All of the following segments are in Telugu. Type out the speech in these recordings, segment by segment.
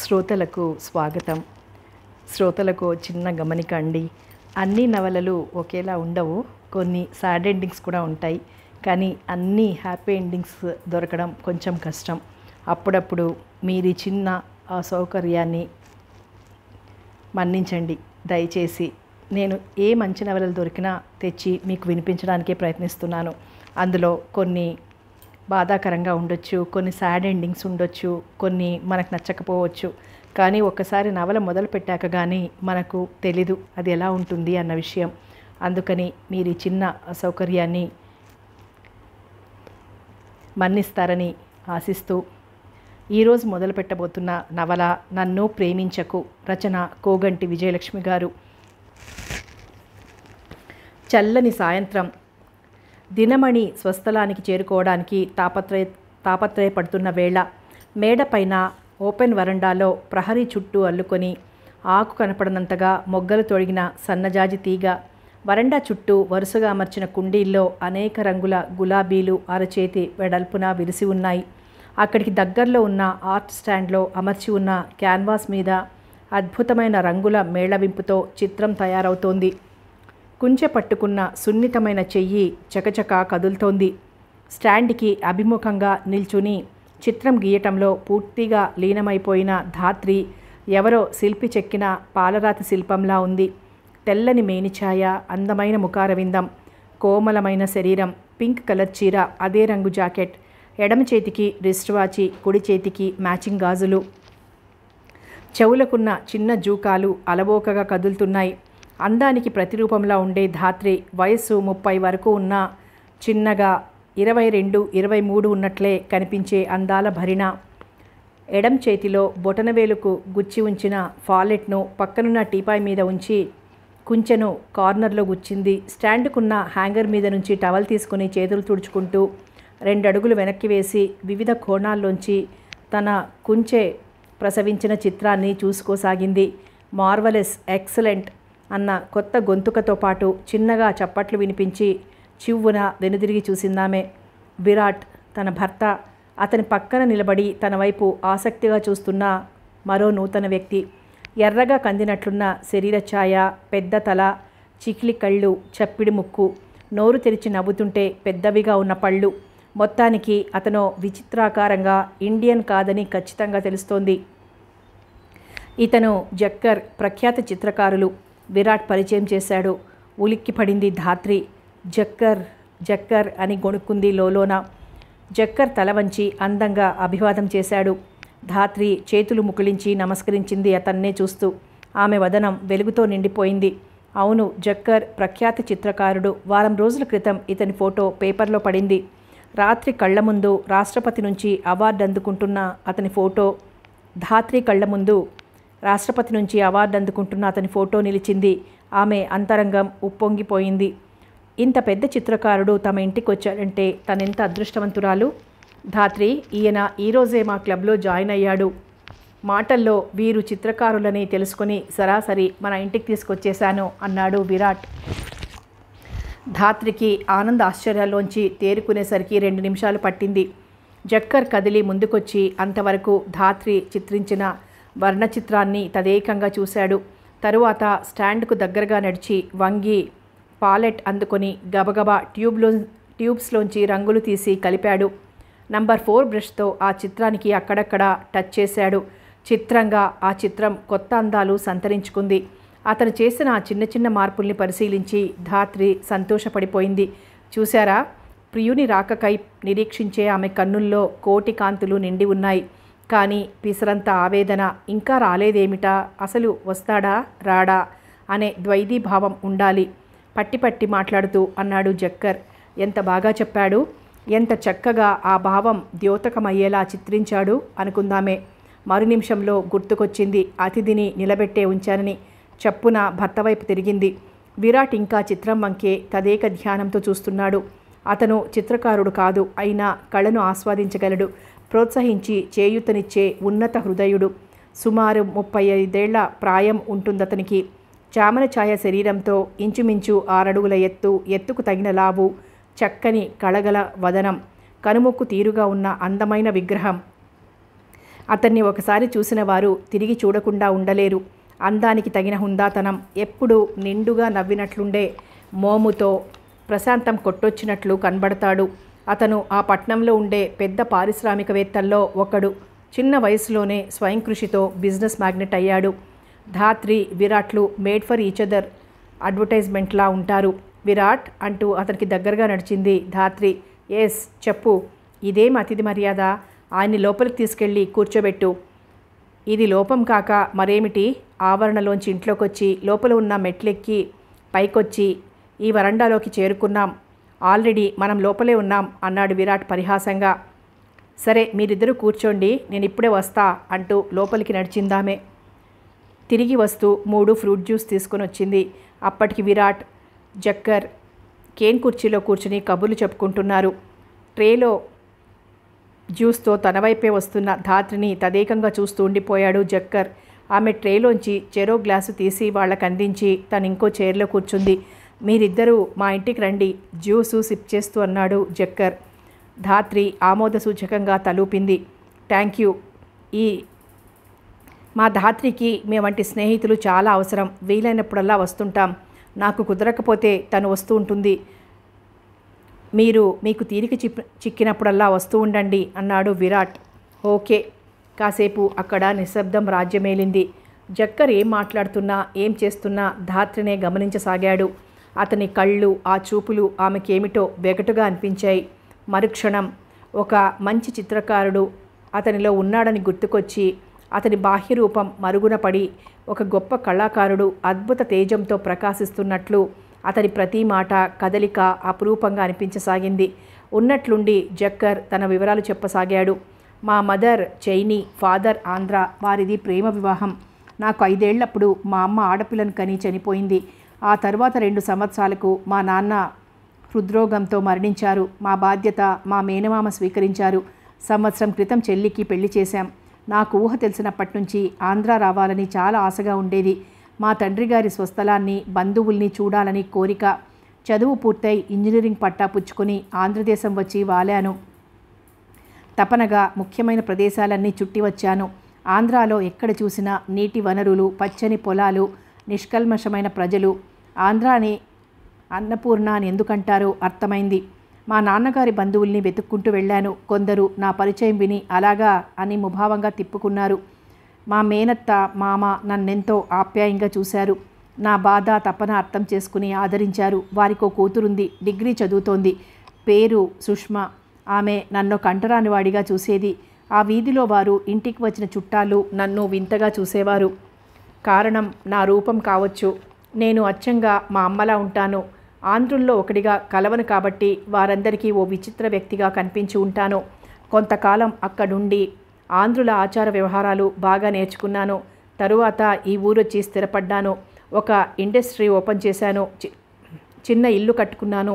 శ్రోతలకు స్వాగతం శ్రోతలకు చిన్న గమనిక అండి అన్ని నవలలు ఒకేలా ఉండవు కొన్ని సాడ్ ఎండింగ్స్ కూడా ఉంటాయి కానీ అన్ని హ్యాపీ ఎండింగ్స్ దొరకడం కొంచెం కష్టం అప్పుడప్పుడు మీరు చిన్న అసౌకర్యాన్ని మన్నించండి దయచేసి నేను ఏ మంచి నవలలు దొరికినా తెచ్చి మీకు వినిపించడానికే ప్రయత్నిస్తున్నాను అందులో కొన్ని బాధాకరంగా ఉండొచ్చు కొన్ని సాడ్ ఎండింగ్స్ ఉండొచ్చు కొన్ని మనకు నచ్చకపోవచ్చు కానీ ఒక్కసారి నవల మొదలు పెట్టాక కానీ మనకు తెలీదు అది ఎలా ఉంటుంది అన్న విషయం అందుకని మీరు ఈ చిన్న అసౌకర్యాన్ని మన్నిస్తారని ఆశిస్తూ ఈరోజు మొదలు పెట్టబోతున్న నవల నన్ను ప్రేమించకు రచన కోగంటి విజయలక్ష్మి గారు చల్లని సాయంత్రం దినమణి స్వస్థలానికి చేరుకోవడానికి తాపత్రయ తాపత్రయపడుతున్న వేళ మేడపైన ఓపెన్ వరండాలో ప్రహరీ చుట్టూ అల్లుకొని ఆకు కనపడనంతగా మొగ్గలు తొడిగిన సన్నజాజి తీగ వరండా చుట్టూ వరుసగా అమర్చిన కుండీల్లో అనేక రంగుల గులాబీలు అరచేతి వెడల్పున విరిసి ఉన్నాయి అక్కడికి దగ్గరలో ఉన్న ఆర్ట్ స్టాండ్లో అమర్చి ఉన్న క్యాన్వాస్ మీద అద్భుతమైన రంగుల మేళవింపుతో చిత్రం తయారవుతోంది కుంచె పట్టుకున్న సున్నితమైన చెయ్యి చకచక కదులుతోంది స్టాండ్కి అభిముఖంగా నిల్చుని చిత్రం గీయటంలో పూర్తిగా లీనమైపోయిన ధాత్రి ఎవరో శిల్పి చెక్కిన పాలరాతి శిల్పంలా ఉంది తెల్లని మేనిఛాయ అందమైన ముఖారవిందం కోమలమైన శరీరం పింక్ కలర్ చీర అదే రంగు జాకెట్ ఎడమ చేతికి రిస్ట్ వాచి కుడి చేతికి మ్యాచింగ్ గాజులు చెవులకున్న చిన్న జూకాలు అలవోకగా కదులుతున్నాయి అందానికి ప్రతిరూపంలా ఉండే ధాత్రి వయస్సు ముప్పై వరకు ఉన్న చిన్నగా ఇరవై రెండు ఇరవై మూడు ఉన్నట్లే కనిపించే అందాల భరిణ ఎడం చేతిలో బొటనవేలుకు గుచ్చి ఉంచిన ఫాలెట్ను పక్కనున్న టీపాయ్ మీద ఉంచి కుంచెను కార్నర్లో గుచ్చింది స్టాండ్కున్న హ్యాంగర్ మీద నుంచి టవల్ తీసుకుని చేతులు తుడుచుకుంటూ రెండు అడుగులు వెనక్కి వేసి వివిధ కోణాల్లోంచి తన కుంచె ప్రసవించిన చిత్రాన్ని చూసుకోసాగింది మార్వలెస్ ఎక్సలెంట్ అన్న కొత్త గొంతుకతో పాటు చిన్నగా చప్పట్లు వినిపించి చివ్వున వెనుదిరిగి చూసిందామే విరాట్ తన భర్త అతని పక్కన నిలబడి తన వైపు ఆసక్తిగా చూస్తున్న మరో నూతన వ్యక్తి ఎర్రగా కందినట్లున్న శరీర ఛాయ పెద్ద తల చిక్లి కళ్ళు చప్పిడి ముక్కు నోరు తెరిచి నవ్వుతుంటే పెద్దవిగా ఉన్న పళ్ళు మొత్తానికి అతను విచిత్రాకారంగా ఇండియన్ కాదని ఖచ్చితంగా తెలుస్తోంది ఇతను జక్కర్ ప్రఖ్యాత చిత్రకారులు విరాట్ పరిచయం చేశాడు ఉలిక్కి పడింది ధాత్రి జక్కర్ జక్కర్ అని గొణుక్కుంది లోలోన జక్కర్ తల వంచి అందంగా అభివాదం చేశాడు ధాత్రి చేతులు ముకిలించి నమస్కరించింది అతన్నే చూస్తూ ఆమె వదనం వెలుగుతో నిండిపోయింది అవును జక్కర్ ప్రఖ్యాత చిత్రకారుడు వారం రోజుల క్రితం ఇతని ఫోటో పేపర్లో పడింది రాత్రి కళ్ల ముందు రాష్ట్రపతి నుంచి అవార్డు అందుకుంటున్న అతని ఫోటో ధాత్రి కళ్ల ముందు రాష్ట్రపతి నుంచి అవార్డు అందుకుంటున్న అతని ఫోటో నిలిచింది ఆమె అంతరంగం ఉప్పొంగిపోయింది ఇంత పెద్ద చిత్రకారుడు తమ ఇంటికి వచ్చాడంటే తనెంత అదృష్టవంతురాలు ధాత్రి ఈయన ఈరోజే మా క్లబ్లో జాయిన్ అయ్యాడు మాటల్లో వీరు చిత్రకారులని తెలుసుకుని సరాసరి మన ఇంటికి తీసుకొచ్చేశాను అన్నాడు విరాట్ ధాత్రికి ఆనంద ఆశ్చర్యాల్లోంచి తేరుకునేసరికి రెండు నిమిషాలు పట్టింది జక్కర్ కదిలి ముందుకొచ్చి అంతవరకు ధాత్రి చిత్రించిన వర్ణచిత్రాన్ని తదేకంగా చూశాడు తరువాత స్టాండ్కు దగ్గరగా నడిచి వంగి పాలెట్ అందుకొని గబగబా ట్యూబ్లో ట్యూబ్స్లోంచి రంగులు తీసి కలిపాడు నంబర్ ఫోర్ బ్రష్తో ఆ చిత్రానికి అక్కడక్కడ టచ్ చేశాడు చిత్రంగా ఆ చిత్రం కొత్త అందాలు సంతరించుకుంది అతను చేసిన ఆ చిన్న చిన్న మార్పుల్ని పరిశీలించి ధాత్రి సంతోషపడిపోయింది చూశారా ప్రియుని రాకకై నిరీక్షించే ఆమె కన్నుల్లో కోటి కాంతులు నిండి ఉన్నాయి కానీ పిసరంత ఆవేదన ఇంకా రాలేదేమిటా అసలు వస్తాడా రాడా అనే భావం ఉండాలి పట్టి పట్టి మాట్లాడుతూ అన్నాడు జక్కర్ ఎంత బాగా చెప్పాడు ఎంత చక్కగా ఆ భావం ద్యోతకమయ్యేలా చిత్రించాడు అనుకుందామే మరు నిమిషంలో గుర్తుకొచ్చింది అతిథిని నిలబెట్టే ఉంచానని చప్పున భర్త వైపు తిరిగింది విరాట్ ఇంకా చిత్రం వంకే తదేక ధ్యానంతో చూస్తున్నాడు అతను చిత్రకారుడు కాదు అయినా కళను ఆస్వాదించగలడు ప్రోత్సహించి చేయూతనిచ్చే ఉన్నత హృదయుడు సుమారు ముప్పై ఐదేళ్ల ప్రాయం ఉంటుందతనికి చామన ఛాయ శరీరంతో ఇంచుమించు ఆరడుగుల ఎత్తు ఎత్తుకు తగిన లావు చక్కని కళగల వదనం కనుమొక్కు తీరుగా ఉన్న అందమైన విగ్రహం అతన్ని ఒకసారి చూసిన వారు తిరిగి చూడకుండా ఉండలేరు అందానికి తగిన హుందాతనం ఎప్పుడూ నిండుగా నవ్వినట్లుండే మోముతో ప్రశాంతం కొట్టొచ్చినట్లు కనబడతాడు అతను ఆ పట్నంలో ఉండే పెద్ద పారిశ్రామికవేత్తల్లో ఒకడు చిన్న వయసులోనే స్వయం కృషితో బిజినెస్ మ్యాగ్నెట్ అయ్యాడు ధాత్రి విరాట్లు మేడ్ ఫర్ ఈచ్ అదర్ అడ్వర్టైజ్మెంట్లా ఉంటారు విరాట్ అంటూ అతనికి దగ్గరగా నడిచింది ధాత్రి ఎస్ చెప్పు ఇదేం అతిథి మర్యాద ఆయన్ని లోపలికి తీసుకెళ్ళి కూర్చోబెట్టు ఇది లోపం కాక మరేమిటి ఆవరణలోంచి ఇంట్లోకొచ్చి లోపల ఉన్న మెట్లెక్కి పైకొచ్చి ఈ వరండాలోకి చేరుకున్నాం ఆల్రెడీ మనం లోపలే ఉన్నాం అన్నాడు విరాట్ పరిహాసంగా సరే మీరిద్దరూ కూర్చోండి నేను ఇప్పుడే వస్తా అంటూ లోపలికి నడిచిందామే తిరిగి వస్తూ మూడు ఫ్రూట్ జ్యూస్ తీసుకుని వచ్చింది అప్పటికి విరాట్ జక్కర్ కేన్ కుర్చీలో కూర్చుని కబుర్లు చెప్పుకుంటున్నారు ట్రేలో జ్యూస్తో తన వైపే వస్తున్న ధాత్రిని తదేకంగా చూస్తూ ఉండిపోయాడు జక్కర్ ఆమె ట్రేలోంచి చెరో గ్లాసు తీసి వాళ్ళకు అందించి తను ఇంకో చైర్లో కూర్చుంది మీరిద్దరూ మా ఇంటికి రండి జ్యూసు సిప్ చేస్తూ అన్నాడు జక్కర్ ధాత్రి ఆమోద సూచకంగా తలూపింది థ్యాంక్ యూ ఈ మా ధాత్రికి మేమంటి స్నేహితులు చాలా అవసరం వీలైనప్పుడల్లా వస్తుంటాం నాకు కుదరకపోతే తను వస్తూ ఉంటుంది మీరు మీకు తీరిక చిప్ చిక్కినప్పుడల్లా వస్తూ ఉండండి అన్నాడు విరాట్ ఓకే కాసేపు అక్కడ నిశ్శబ్దం రాజ్యమేలింది జక్కర్ ఏం మాట్లాడుతున్నా ఏం చేస్తున్నా ధాత్రినే గమనించసాగాడు అతని కళ్ళు ఆ చూపులు ఆమెకేమిటో వెగటుగా అనిపించాయి మరుక్షణం ఒక మంచి చిత్రకారుడు అతనిలో ఉన్నాడని గుర్తుకొచ్చి అతని బాహ్యరూపం మరుగున పడి ఒక గొప్ప కళాకారుడు అద్భుత తేజంతో ప్రకాశిస్తున్నట్లు అతని ప్రతి మాట కదలిక అపురూపంగా అనిపించసాగింది ఉన్నట్లుండి జక్కర్ తన వివరాలు చెప్పసాగాడు మా మదర్ చైనీ ఫాదర్ ఆంధ్ర వారిది ప్రేమ వివాహం నాకు ఐదేళ్లప్పుడు మా అమ్మ ఆడపిల్లను కని చనిపోయింది ఆ తర్వాత రెండు సంవత్సరాలకు మా నాన్న హృద్రోగంతో మరణించారు మా బాధ్యత మా మేనమామ స్వీకరించారు సంవత్సరం క్రితం చెల్లికి పెళ్లి చేశాం నాకు ఊహ తెలిసినప్పటి నుంచి ఆంధ్ర రావాలని చాలా ఆశగా ఉండేది మా తండ్రి గారి స్వస్థలాన్ని బంధువుల్ని చూడాలని కోరిక చదువు పూర్తయి ఇంజనీరింగ్ పట్టా పుచ్చుకొని ఆంధ్రదేశం వచ్చి వాలాను తపనగా ముఖ్యమైన ప్రదేశాలన్నీ చుట్టి వచ్చాను ఆంధ్రాలో ఎక్కడ చూసినా నీటి వనరులు పచ్చని పొలాలు నిష్కల్మషమైన ప్రజలు ఆంధ్రాని అన్నపూర్ణ అని ఎందుకంటారో అర్థమైంది మా నాన్నగారి బంధువుల్ని వెతుక్కుంటూ వెళ్ళాను కొందరు నా పరిచయం విని అలాగా అని ముభావంగా తిప్పుకున్నారు మా మేనత్త మామ నన్నెంతో ఆప్యాయంగా చూశారు నా బాధ తపన అర్థం చేసుకుని ఆదరించారు వారికో కూతురుంది డిగ్రీ చదువుతోంది పేరు సుష్మా ఆమె నన్ను కంటరాని చూసేది ఆ వీధిలో వారు ఇంటికి వచ్చిన చుట్టాలు నన్ను వింతగా చూసేవారు కారణం నా రూపం కావచ్చు నేను అచ్చంగా మా అమ్మలా ఉంటాను ఆంధ్రుల్లో ఒకటిగా కలవను కాబట్టి వారందరికీ ఓ విచిత్ర వ్యక్తిగా కనిపించి ఉంటాను కొంతకాలం అక్కడుండి ఆంధ్రుల ఆచార వ్యవహారాలు బాగా నేర్చుకున్నాను తరువాత ఈ ఊరొచ్చి స్థిరపడ్డాను ఒక ఇండస్ట్రీ ఓపెన్ చేశాను చిన్న ఇల్లు కట్టుకున్నాను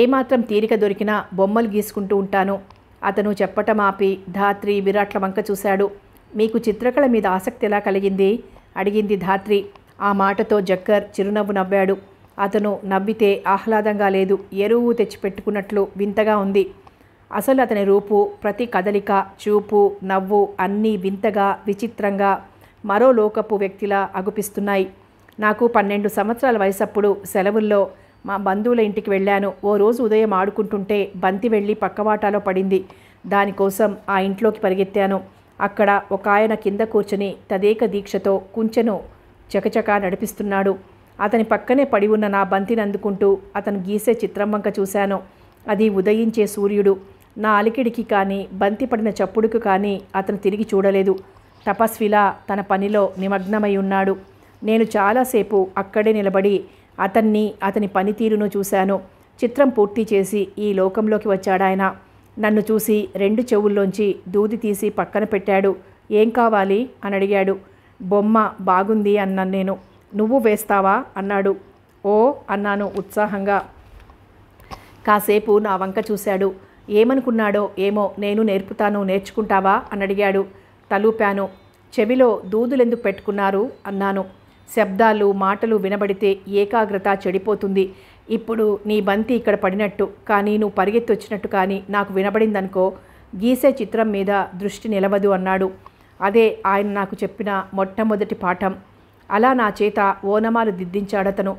ఏమాత్రం తీరిక దొరికినా బొమ్మలు గీసుకుంటూ ఉంటాను అతను చెప్పటం ఆపి ధాత్రి విరాట్ల వంక చూశాడు మీకు చిత్రకళ మీద ఆసక్తి ఎలా కలిగింది అడిగింది ధాత్రి ఆ మాటతో జక్కర్ చిరునవ్వు నవ్వాడు అతను నవ్వితే ఆహ్లాదంగా లేదు ఎరువు తెచ్చిపెట్టుకున్నట్లు వింతగా ఉంది అసలు అతని రూపు ప్రతి కదలిక చూపు నవ్వు అన్నీ వింతగా విచిత్రంగా మరో లోకపు వ్యక్తిలా అగుపిస్తున్నాయి నాకు పన్నెండు సంవత్సరాల వయసప్పుడు సెలవుల్లో మా బంధువుల ఇంటికి వెళ్ళాను ఓ రోజు ఉదయం ఆడుకుంటుంటే బంతి వెళ్ళి పక్కవాటాలో పడింది దానికోసం ఆ ఇంట్లోకి పరిగెత్తాను అక్కడ ఒక ఆయన కింద కూర్చుని తదేక దీక్షతో కుంచెను చకచకా నడిపిస్తున్నాడు అతని పక్కనే పడి ఉన్న నా బంతిని అందుకుంటూ అతను గీసే చిత్రం వంక చూశాను అది ఉదయించే సూర్యుడు నా అలికిడికి కానీ బంతి పడిన చప్పుడుకు కానీ అతను తిరిగి చూడలేదు తపస్విలా తన పనిలో నిమగ్నమై ఉన్నాడు నేను చాలాసేపు అక్కడే నిలబడి అతన్ని అతని పనితీరును చూశాను చిత్రం పూర్తి చేసి ఈ లోకంలోకి వచ్చాడాయన నన్ను చూసి రెండు చెవుల్లోంచి దూది తీసి పక్కన పెట్టాడు ఏం కావాలి అని అడిగాడు బొమ్మ బాగుంది అన్నాను నేను నువ్వు వేస్తావా అన్నాడు ఓ అన్నాను ఉత్సాహంగా కాసేపు నా వంక చూశాడు ఏమనుకున్నాడో ఏమో నేను నేర్పుతాను నేర్చుకుంటావా అని అడిగాడు తలూపాను చెవిలో దూదులెందుకు పెట్టుకున్నారు అన్నాను శబ్దాలు మాటలు వినబడితే ఏకాగ్రత చెడిపోతుంది ఇప్పుడు నీ బంతి ఇక్కడ పడినట్టు కానీ నువ్వు పరిగెత్తి వచ్చినట్టు కానీ నాకు వినబడిందనుకో గీసే చిత్రం మీద దృష్టి నిలవదు అన్నాడు అదే ఆయన నాకు చెప్పిన మొట్టమొదటి పాఠం అలా నా చేత ఓనమాలు దిద్దించాడతను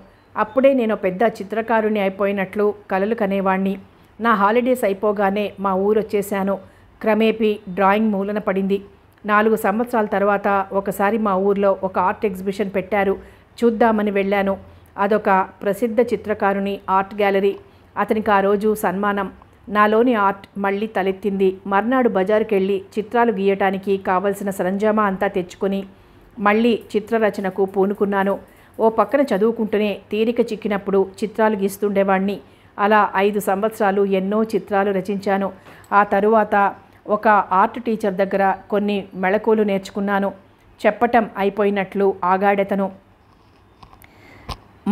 అప్పుడే నేను పెద్ద చిత్రకారుని అయిపోయినట్లు కలలు కనేవాణ్ణి నా హాలిడేస్ అయిపోగానే మా ఊరొచ్చేశాను క్రమేపీ డ్రాయింగ్ మూలన పడింది నాలుగు సంవత్సరాల తర్వాత ఒకసారి మా ఊర్లో ఒక ఆర్ట్ ఎగ్జిబిషన్ పెట్టారు చూద్దామని వెళ్ళాను అదొక ప్రసిద్ధ చిత్రకారుని ఆర్ట్ గ్యాలరీ అతనికి ఆ రోజు సన్మానం నాలోని ఆర్ట్ మళ్ళీ తలెత్తింది మర్నాడు బజారుకెళ్ళి చిత్రాలు గీయటానికి కావలసిన సరంజామా అంతా తెచ్చుకొని మళ్ళీ చిత్రరచనకు పూనుకున్నాను ఓ పక్కన చదువుకుంటూనే తీరిక చిక్కినప్పుడు చిత్రాలు గీస్తుండేవాణ్ణి అలా ఐదు సంవత్సరాలు ఎన్నో చిత్రాలు రచించాను ఆ తరువాత ఒక ఆర్ట్ టీచర్ దగ్గర కొన్ని మెళకువలు నేర్చుకున్నాను చెప్పటం అయిపోయినట్లు ఆగాడెతను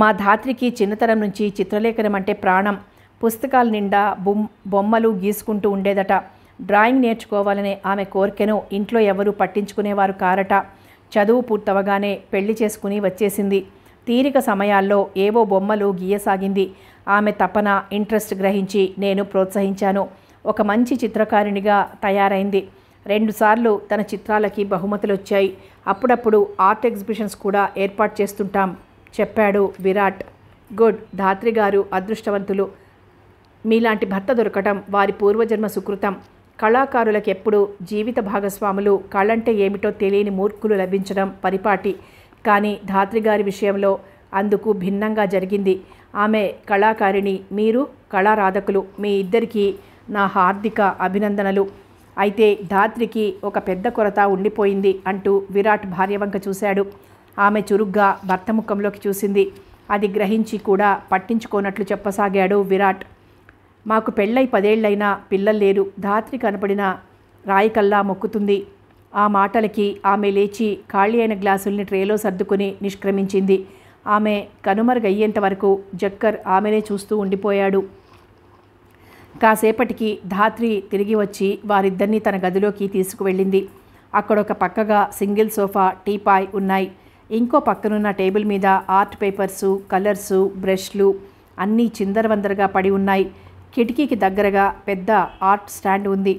మా ధాత్రికి చిన్నతరం నుంచి చిత్రలేఖనం అంటే ప్రాణం పుస్తకాల నిండా బొమ్ బొమ్మలు గీసుకుంటూ ఉండేదట డ్రాయింగ్ నేర్చుకోవాలనే ఆమె కోరికను ఇంట్లో ఎవరూ పట్టించుకునేవారు కారట చదువు పూర్తవగానే పెళ్లి చేసుకుని వచ్చేసింది తీరిక సమయాల్లో ఏవో బొమ్మలు గీయసాగింది ఆమె తపన ఇంట్రెస్ట్ గ్రహించి నేను ప్రోత్సహించాను ఒక మంచి చిత్రకారిణిగా తయారైంది రెండుసార్లు తన చిత్రాలకి బహుమతులు వచ్చాయి అప్పుడప్పుడు ఆర్ట్ ఎగ్జిబిషన్స్ కూడా ఏర్పాటు చేస్తుంటాం చెప్పాడు విరాట్ గుడ్ ధాత్రి గారు అదృష్టవంతులు మీలాంటి భర్త దొరకటం వారి పూర్వజన్మ సుకృతం కళాకారులకు ఎప్పుడూ జీవిత భాగస్వాములు కళంటే ఏమిటో తెలియని మూర్ఖులు లభించడం పరిపాటి కానీ ధాత్రిగారి విషయంలో అందుకు భిన్నంగా జరిగింది ఆమె కళాకారిణి మీరు కళారాధకులు మీ ఇద్దరికీ నా హార్దిక అభినందనలు అయితే ధాత్రికి ఒక పెద్ద కొరత ఉండిపోయింది అంటూ విరాట్ భార్యవంక చూశాడు ఆమె చురుగ్గా భర్త ముఖంలోకి చూసింది అది గ్రహించి కూడా పట్టించుకోనట్లు చెప్పసాగాడు విరాట్ మాకు పెళ్ళై పదేళ్లైనా పిల్లలు లేరు ధాత్రి కనపడిన రాయికల్లా మొక్కుతుంది ఆ మాటలకి ఆమె లేచి ఖాళీ అయిన గ్లాసుల్ని ట్రేలో సర్దుకుని నిష్క్రమించింది ఆమె కనుమరుగయ్యేంత వరకు జక్కర్ ఆమెనే చూస్తూ ఉండిపోయాడు కాసేపటికి ధాత్రి తిరిగి వచ్చి వారిద్దరినీ తన గదిలోకి తీసుకువెళ్ళింది అక్కడొక పక్కగా సింగిల్ సోఫా టీపాయ్ ఉన్నాయి ఇంకో పక్కనున్న టేబుల్ మీద ఆర్ట్ పేపర్సు కలర్సు బ్రష్లు అన్నీ చిందరవందరగా పడి ఉన్నాయి కిటికీకి దగ్గరగా పెద్ద ఆర్ట్ స్టాండ్ ఉంది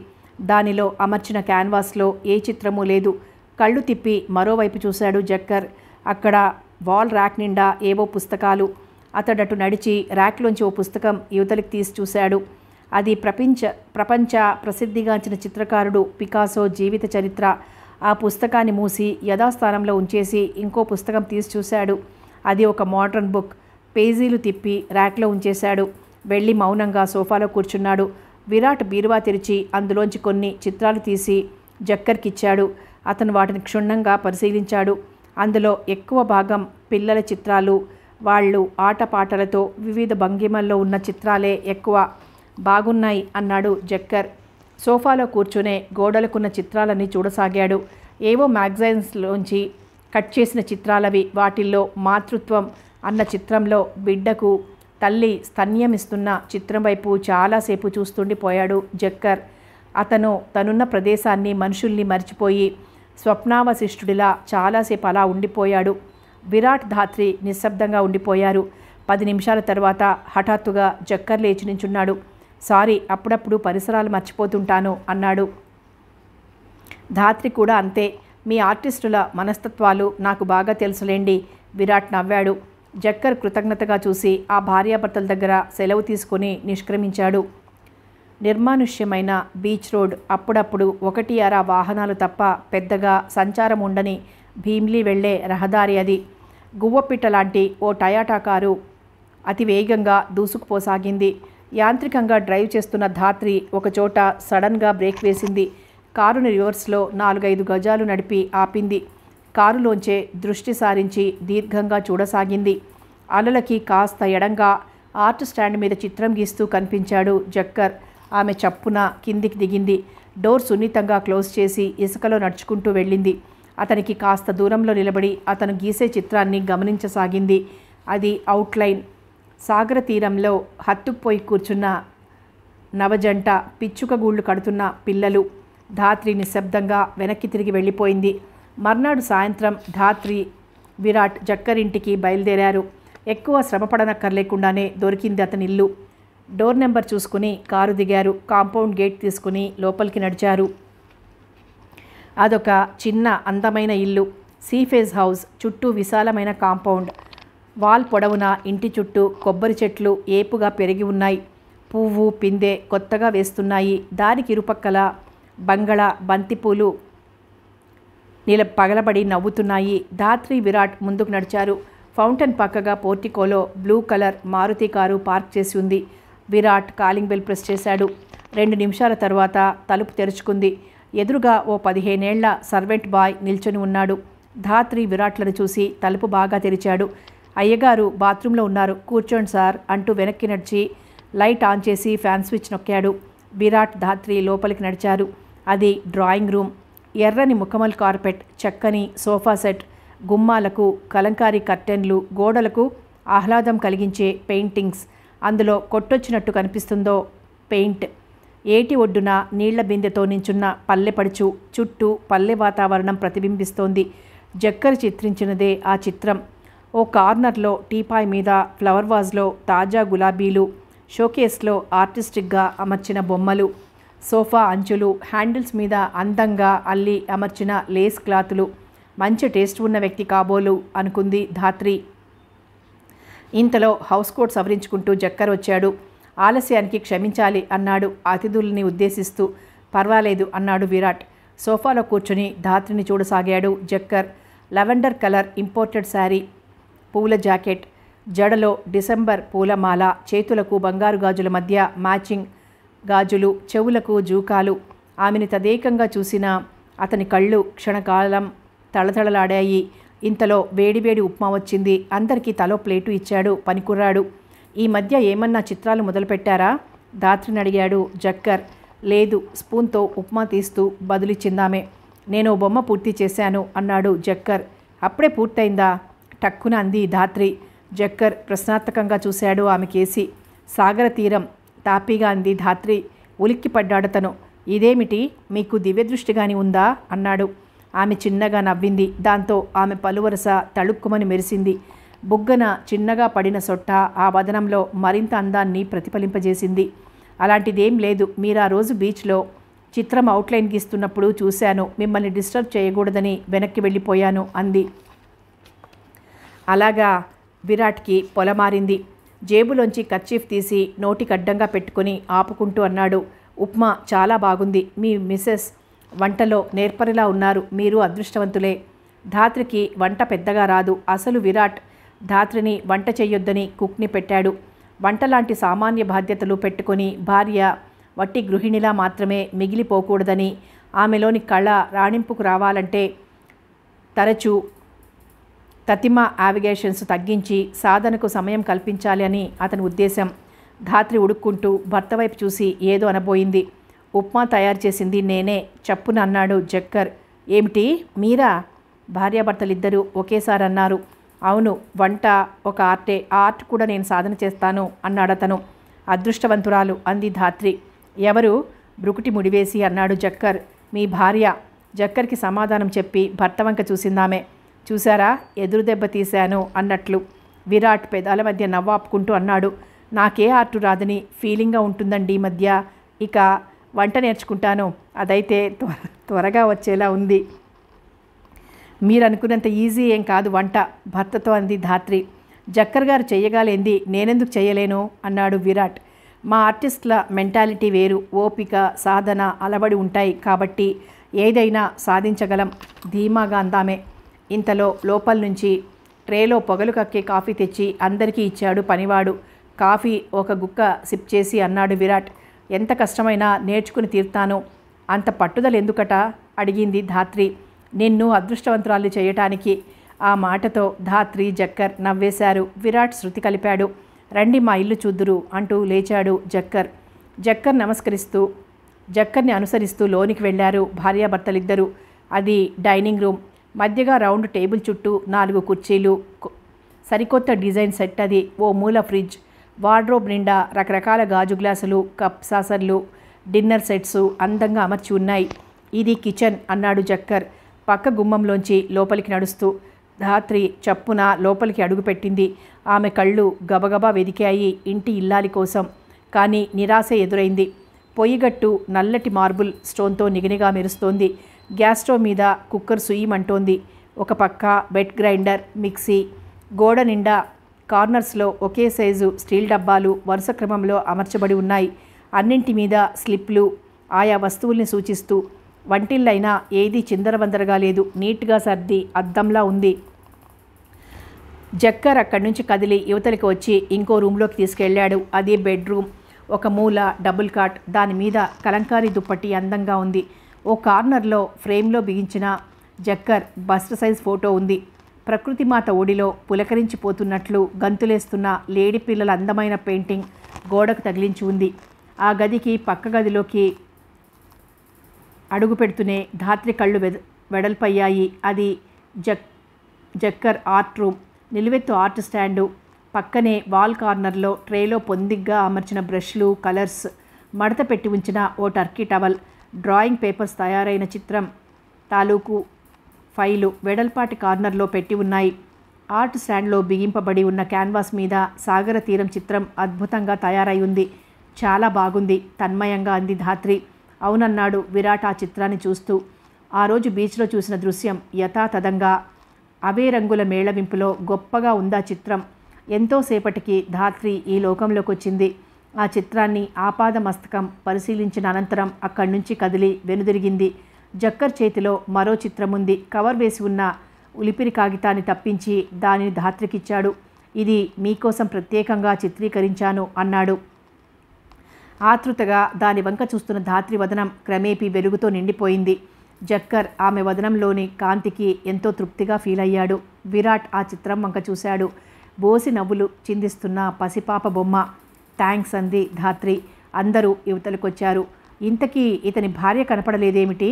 దానిలో అమర్చిన క్యాన్వాస్లో ఏ చిత్రమూ లేదు కళ్ళు తిప్పి మరోవైపు చూశాడు జక్కర్ అక్కడ వాల్ ర్యాక్ నిండా ఏవో పుస్తకాలు అతడటు నడిచి ర్యాక్లోంచి ఓ పుస్తకం యువతలకు తీసి చూశాడు అది ప్రపంచ ప్రపంచ ప్రసిద్ధిగాంచిన చిత్రకారుడు పికాసో జీవిత చరిత్ర ఆ పుస్తకాన్ని మూసి యథాస్థానంలో ఉంచేసి ఇంకో పుస్తకం తీసి చూశాడు అది ఒక మోడర్న్ బుక్ పేజీలు తిప్పి ర్యాక్లో ఉంచేశాడు వెళ్ళి మౌనంగా సోఫాలో కూర్చున్నాడు విరాట్ బీరువా తెరిచి అందులోంచి కొన్ని చిత్రాలు తీసి జక్కర్కిచ్చాడు అతను వాటిని క్షుణ్ణంగా పరిశీలించాడు అందులో ఎక్కువ భాగం పిల్లల చిత్రాలు వాళ్ళు ఆటపాటలతో వివిధ భంగిమల్లో ఉన్న చిత్రాలే ఎక్కువ బాగున్నాయి అన్నాడు జక్కర్ సోఫాలో కూర్చునే గోడలకున్న చిత్రాలన్నీ చూడసాగాడు ఏవో మ్యాగజైన్స్లోంచి కట్ చేసిన చిత్రాలవి వాటిల్లో మాతృత్వం అన్న చిత్రంలో బిడ్డకు తల్లి స్తన్యమిస్తున్న చిత్రం వైపు చాలాసేపు చూస్తుండిపోయాడు జక్కర్ అతను తనున్న ప్రదేశాన్ని మనుషుల్ని మర్చిపోయి స్వప్నావశిష్ఠుడిలా చాలాసేపు అలా ఉండిపోయాడు విరాట్ ధాత్రి నిశ్శబ్దంగా ఉండిపోయారు పది నిమిషాల తర్వాత హఠాత్తుగా జక్కర్ లేచి నించున్నాడు సారీ అప్పుడప్పుడు పరిసరాలు మర్చిపోతుంటాను అన్నాడు ధాత్రి కూడా అంతే మీ ఆర్టిస్టుల మనస్తత్వాలు నాకు బాగా తెలుసులేండి విరాట్ నవ్వాడు జక్కర్ కృతజ్ఞతగా చూసి ఆ భార్యాభర్తల దగ్గర సెలవు తీసుకుని నిష్క్రమించాడు నిర్మానుష్యమైన బీచ్ రోడ్ అప్పుడప్పుడు ఒకటి అర వాహనాలు తప్ప పెద్దగా సంచారం ఉండని భీమ్లీ వెళ్లే రహదారి అది గువ్వపిట్ట లాంటి ఓ టయాటా కారు అతి వేగంగా దూసుకుపోసాగింది యాంత్రికంగా డ్రైవ్ చేస్తున్న ధాత్రి ఒకచోట సడన్గా బ్రేక్ వేసింది కారుని రివర్స్లో నాలుగైదు గజాలు నడిపి ఆపింది కారులోంచే దృష్టి సారించి దీర్ఘంగా చూడసాగింది అలలకి కాస్త ఎడంగా ఆర్ట్ స్టాండ్ మీద చిత్రం గీస్తూ కనిపించాడు జక్కర్ ఆమె చప్పున కిందికి దిగింది డోర్ సున్నితంగా క్లోజ్ చేసి ఇసుకలో నడుచుకుంటూ వెళ్ళింది అతనికి కాస్త దూరంలో నిలబడి అతను గీసే చిత్రాన్ని గమనించసాగింది అది అవుట్లైన్ సాగర తీరంలో హత్తుపోయి కూర్చున్న నవజంట పిచ్చుక గూళ్ళు కడుతున్న పిల్లలు ధాత్రి నిశ్శబ్దంగా వెనక్కి తిరిగి వెళ్ళిపోయింది మర్నాడు సాయంత్రం ధాత్రి విరాట్ జక్కరింటికి బయలుదేరారు ఎక్కువ శ్రమపడనక్కర్లేకుండానే దొరికింది అతని ఇల్లు డోర్ నెంబర్ చూసుకుని కారు దిగారు కాంపౌండ్ గేట్ తీసుకుని లోపలికి నడిచారు అదొక చిన్న అందమైన ఇల్లు సీఫేజ్ హౌస్ చుట్టూ విశాలమైన కాంపౌండ్ వాల్ పొడవున ఇంటి చుట్టూ కొబ్బరి చెట్లు ఏపుగా పెరిగి ఉన్నాయి పువ్వు పిందె కొత్తగా వేస్తున్నాయి దారికి ఇరుపక్కల బంగళ బంతిపూలు నీల పగలబడి నవ్వుతున్నాయి ధాత్రి విరాట్ ముందుకు నడిచారు ఫౌంటైన్ పక్కగా పోర్టికోలో blue colour Maruti car park చేసి ఉంది విరాట్ కాలింగ్ బెల్ ప్రెస్ చేశాడు రెండు నిమిషాల తర్వాత తలుపు తెరుచుకుంది ఎదురుగా ఓ పదిహేనేళ్ల సర్వెంట్ బాయ్ నిల్చొని ఉన్నాడు ధాత్రి విరాట్లను చూసి తలుపు బాగా తెరిచాడు అయ్యగారు బాత్రూంలో ఉన్నారు కూర్చోండి సార్ అంటూ వెనక్కి నడిచి లైట్ ఆన్ చేసి ఫ్యాన్ స్విచ్ నొక్కాడు విరాట్ ధాత్రి లోపలికి నడిచారు అది డ్రాయింగ్ రూమ్ ఎర్రని ముఖమల్ కార్పెట్ చక్కని సోఫా సెట్ గుమ్మాలకు కలంకారీ కర్టెన్లు గోడలకు ఆహ్లాదం కలిగించే పెయింటింగ్స్ అందులో కొట్టొచ్చినట్టు కనిపిస్తుందో పెయింట్ ఏటి ఒడ్డున నీళ్ల బిందెతో నించున్న పల్లెపడుచు చుట్టూ పల్లె వాతావరణం ప్రతిబింబిస్తోంది జక్కర్ చిత్రించినదే ఆ చిత్రం ఓ కార్నర్లో టీపాయ్ మీద ఫ్లవర్ వాజ్లో తాజా గులాబీలు షోకేస్లో ఆర్టిస్టిక్గా అమర్చిన బొమ్మలు సోఫా అంచులు హ్యాండిల్స్ మీద అందంగా అల్లి అమర్చిన లేస్ క్లాతులు మంచి టేస్ట్ ఉన్న వ్యక్తి కాబోలు అనుకుంది ధాత్రి ఇంతలో హౌస్ కోట్ సవరించుకుంటూ జక్కర్ వచ్చాడు ఆలస్యానికి క్షమించాలి అన్నాడు అతిథుల్ని ఉద్దేశిస్తూ పర్వాలేదు అన్నాడు విరాట్ సోఫాలో కూర్చుని ధాత్రిని చూడసాగాడు Jakkar lavender colour imported sari పూల జాకెట్ జడలో డిసెంబర్ పూలమాల చేతులకు బంగారు గాజుల మధ్య మ్యాచింగ్ గాజులు చెవులకు జూకాలు ఆమెను తదేకంగా చూసిన అతని కళ్ళు క్షణకాలం తళతళలాడాయి ఇంతలో వేడివేడి ఉప్మా వచ్చింది అందరికీ తలో ప్లేటు ఇచ్చాడు పనికురాడు ఈ మధ్య ఏమన్నా చిత్రాలు మొదలుపెట్టారా దాత్రిని అడిగాడు జక్కర్ లేదు స్పూన్తో ఉప్మా తీస్తూ బదులిచ్చిందామే నేను బొమ్మ పూర్తి చేశాను అన్నాడు జక్కర్ అప్పుడే పూర్తయిందా టక్కున అంది ధాత్రి జక్కర్ ప్రశ్నార్థకంగా చూశాడు ఆమె కేసి సాగర తీరం తాపీగా అంది ధాత్రి ఉలిక్కిపడ్డాడు తను ఇదేమిటి మీకు దివ్యదృష్టి దివ్యదృష్టిగాని ఉందా అన్నాడు ఆమె చిన్నగా నవ్వింది దాంతో ఆమె పలువరస తళుక్కుమని మెరిసింది బుగ్గన చిన్నగా పడిన సొట్ట ఆ వదనంలో మరింత అందాన్ని ప్రతిఫలింపజేసింది అలాంటిదేం లేదు మీరు ఆ రోజు బీచ్లో చిత్రం అవుట్లైన్ గీస్తున్నప్పుడు చూశాను మిమ్మల్ని డిస్టర్బ్ చేయకూడదని వెనక్కి వెళ్ళిపోయాను అంది అలాగా విరాట్కి పొలమారింది జేబులోంచి కర్చీఫ్ తీసి నోటికడ్డంగా పెట్టుకుని ఆపుకుంటూ అన్నాడు ఉప్మా చాలా బాగుంది మీ మిస్సెస్ వంటలో నేర్పరిలా ఉన్నారు మీరు అదృష్టవంతులే ధాత్రికి వంట పెద్దగా రాదు అసలు విరాట్ ధాత్రిని వంట చేయొద్దని కుక్ని పెట్టాడు వంట లాంటి సామాన్య బాధ్యతలు పెట్టుకొని భార్య వట్టి గృహిణిలా మాత్రమే మిగిలిపోకూడదని ఆమెలోని కళ రాణింపుకు రావాలంటే తరచూ తతిమ ఆవిగేషన్స్ తగ్గించి సాధనకు సమయం కల్పించాలి అని అతని ఉద్దేశం ధాత్రి ఉడుక్కుంటూ భర్త వైపు చూసి ఏదో అనబోయింది ఉప్మా తయారు చేసింది నేనే చప్పున అన్నాడు జక్కర్ ఏమిటి మీరా భార్యాభర్తలిద్దరూ ఒకేసారి అన్నారు అవును వంట ఒక ఆర్టే ఆ ఆర్ట్ కూడా నేను సాధన చేస్తాను అన్నాడు అతను అదృష్టవంతురాలు అంది ధాత్రి ఎవరు బ్రుకుటి ముడివేసి అన్నాడు జక్కర్ మీ భార్య జక్కర్కి సమాధానం చెప్పి భర్త వంక చూసిందామే చూసారా ఎదురు దెబ్బ తీశాను అన్నట్లు విరాట్ పెదాల మధ్య నవ్వాపుకుంటూ అన్నాడు నాకే ఆర్టు రాదని ఫీలింగ్గా ఉంటుందండి ఈ మధ్య ఇక వంట నేర్చుకుంటాను అదైతే త్వర త్వరగా వచ్చేలా ఉంది మీరు అనుకున్నంత ఈజీ ఏం కాదు వంట భర్తతో అంది ధాత్రి జక్కర్ గారు చేయగాలేంది నేనెందుకు చేయలేను అన్నాడు విరాట్ మా ఆర్టిస్టుల మెంటాలిటీ వేరు ఓపిక సాధన అలబడి ఉంటాయి కాబట్టి ఏదైనా సాధించగలం ధీమాగా అందామే ఇంతలో లోపల నుంచి ట్రేలో పొగలు కక్కే కాఫీ తెచ్చి అందరికీ ఇచ్చాడు పనివాడు కాఫీ ఒక గుక్క సిప్ చేసి అన్నాడు విరాట్ ఎంత కష్టమైనా నేర్చుకుని తీర్తాను అంత పట్టుదల ఎందుకట అడిగింది ధాత్రి నిన్ను అదృష్టవంతురాలు చేయటానికి ఆ మాటతో ధాత్రి జక్కర్ నవ్వేశారు విరాట్ శృతి కలిపాడు రండి మా ఇల్లు చూద్దురు అంటూ లేచాడు జక్కర్ జక్కర్ నమస్కరిస్తూ జక్కర్ని అనుసరిస్తూ లోనికి వెళ్ళారు భార్యాభర్తలిద్దరూ అది డైనింగ్ రూమ్ మధ్యగా రౌండ్ టేబుల్ చుట్టూ నాలుగు కుర్చీలు సరికొత్త డిజైన్ సెట్ అది ఓ మూల ఫ్రిడ్జ్ వార్డ్రోబ్ నిండా రకరకాల గాజు గ్లాసులు కప్ సాసర్లు డిన్నర్ సెట్స్ అందంగా అమర్చి ఉన్నాయి ఇది కిచెన్ అన్నాడు జక్కర్ పక్క గుమ్మంలోంచి లోపలికి నడుస్తూ ధాత్రి చప్పున లోపలికి అడుగుపెట్టింది ఆమె కళ్ళు గబగబా వెదికాయి ఇంటి ఇల్లాలి కోసం కానీ నిరాశ ఎదురైంది పొయ్యిగట్టు నల్లటి మార్బుల్ స్టోన్తో నిగనిగా మెరుస్తోంది గ్యాస్ స్టవ్ మీద కుక్కర్ సుయ్యమంటోంది ఒక పక్క బెడ్ గ్రైండర్ మిక్సీ గోడ నిండా కార్నర్స్లో ఒకే సైజు స్టీల్ డబ్బాలు వరుస క్రమంలో అమర్చబడి ఉన్నాయి అన్నింటి మీద స్లిప్లు ఆయా వస్తువుల్ని సూచిస్తూ వంటిల్లైనా ఏదీ చిందరవందరగా లేదు నీట్గా సర్ది అద్దంలా ఉంది జక్కర్ అక్కడి నుంచి కదిలి యువతలకి వచ్చి ఇంకో రూమ్లోకి తీసుకెళ్లాడు అదే బెడ్రూమ్ ఒక మూల డబుల్ కాట్ దాని మీద కలంకారీ దుప్పటి అందంగా ఉంది ఓ కార్నర్లో ఫ్రేమ్లో బిగించిన జక్కర్ బస్టర్ సైజ్ ఫోటో ఉంది ప్రకృతి మాత ఒడిలో పులకరించిపోతున్నట్లు గంతులేస్తున్న లేడీ పిల్లల అందమైన పెయింటింగ్ గోడకు తగిలించి ఉంది ఆ గదికి పక్క గదిలోకి అడుగు పెడుతూనే ధాత్రి కళ్ళు వెడల్పయ్యాయి అది జక్ జక్కర్ ఆర్ట్ రూమ్ నిలువెత్తు ఆర్ట్ స్టాండు పక్కనే వాల్ కార్నర్లో ట్రేలో పొందిగ్గా అమర్చిన బ్రష్లు కలర్స్ మడత పెట్టి ఉంచిన ఓ టర్కీ టవల్ డ్రాయింగ్ పేపర్స్ తయారైన చిత్రం తాలూకు ఫైలు వెడల్పాటి కార్నర్లో పెట్టి ఉన్నాయి ఆర్ట్ స్టాండ్లో బిగింపబడి ఉన్న క్యాన్వాస్ మీద సాగర తీరం చిత్రం అద్భుతంగా తయారై ఉంది చాలా బాగుంది తన్మయంగా అంది ధాత్రి అవునన్నాడు విరాట్ ఆ చిత్రాన్ని చూస్తూ ఆ రోజు బీచ్లో చూసిన దృశ్యం యథాతథంగా అవే రంగుల మేళవింపులో గొప్పగా ఉందా చిత్రం ఎంతోసేపటికి ధాత్రి ఈ లోకంలోకి వచ్చింది ఆ చిత్రాన్ని ఆపాద మస్తకం పరిశీలించిన అనంతరం అక్కడి నుంచి కదిలి వెనుదిరిగింది జక్కర్ చేతిలో మరో చిత్రముంది కవర్ వేసి ఉన్న ఉలిపిరి కాగితాన్ని తప్పించి దానిని ధాత్రికిచ్చాడు ఇది మీకోసం ప్రత్యేకంగా చిత్రీకరించాను అన్నాడు ఆతృతగా దాని వంక చూస్తున్న ధాత్రి వదనం క్రమేపీ వెలుగుతో నిండిపోయింది జక్కర్ ఆమె వదనంలోని కాంతికి ఎంతో తృప్తిగా ఫీల్ అయ్యాడు విరాట్ ఆ చిత్రం వంక చూశాడు బోసి నవ్వులు చిందిస్తున్న పసిపాప బొమ్మ థ్యాంక్స్ అంది ధాత్రి అందరూ యువతలకొచ్చారు ఇంతకీ ఇతని భార్య కనపడలేదేమిటి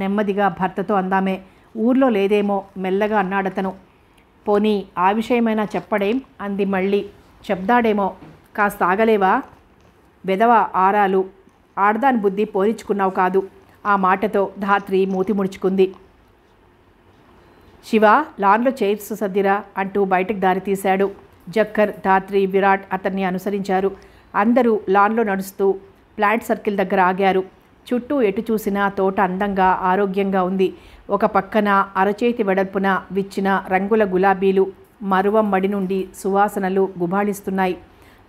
నెమ్మదిగా భర్తతో అందామే ఊర్లో లేదేమో మెల్లగా అన్నాడతను పోనీ ఆ విషయమైనా చెప్పడేం అంది మళ్ళీ చెప్దాడేమో కాస్త ఆగలేవా వెదవ ఆరాలు ఆడదాని బుద్ధి పోల్చుకున్నావు కాదు ఆ మాటతో ధాత్రి మూతి ముడుచుకుంది శివ లాన్లో చైర్స్ సర్దిరా అంటూ బయటకు దారితీశాడు జక్కర్ ధాత్రి విరాట్ అతన్ని అనుసరించారు అందరూ లాన్లో నడుస్తూ ప్లాట్ సర్కిల్ దగ్గర ఆగారు చుట్టూ ఎటు చూసినా తోట అందంగా ఆరోగ్యంగా ఉంది ఒక పక్కన అరచేతి వెడల్పున విచ్చిన రంగుల గులాబీలు మరువం మడి నుండి సువాసనలు గుబాళిస్తున్నాయి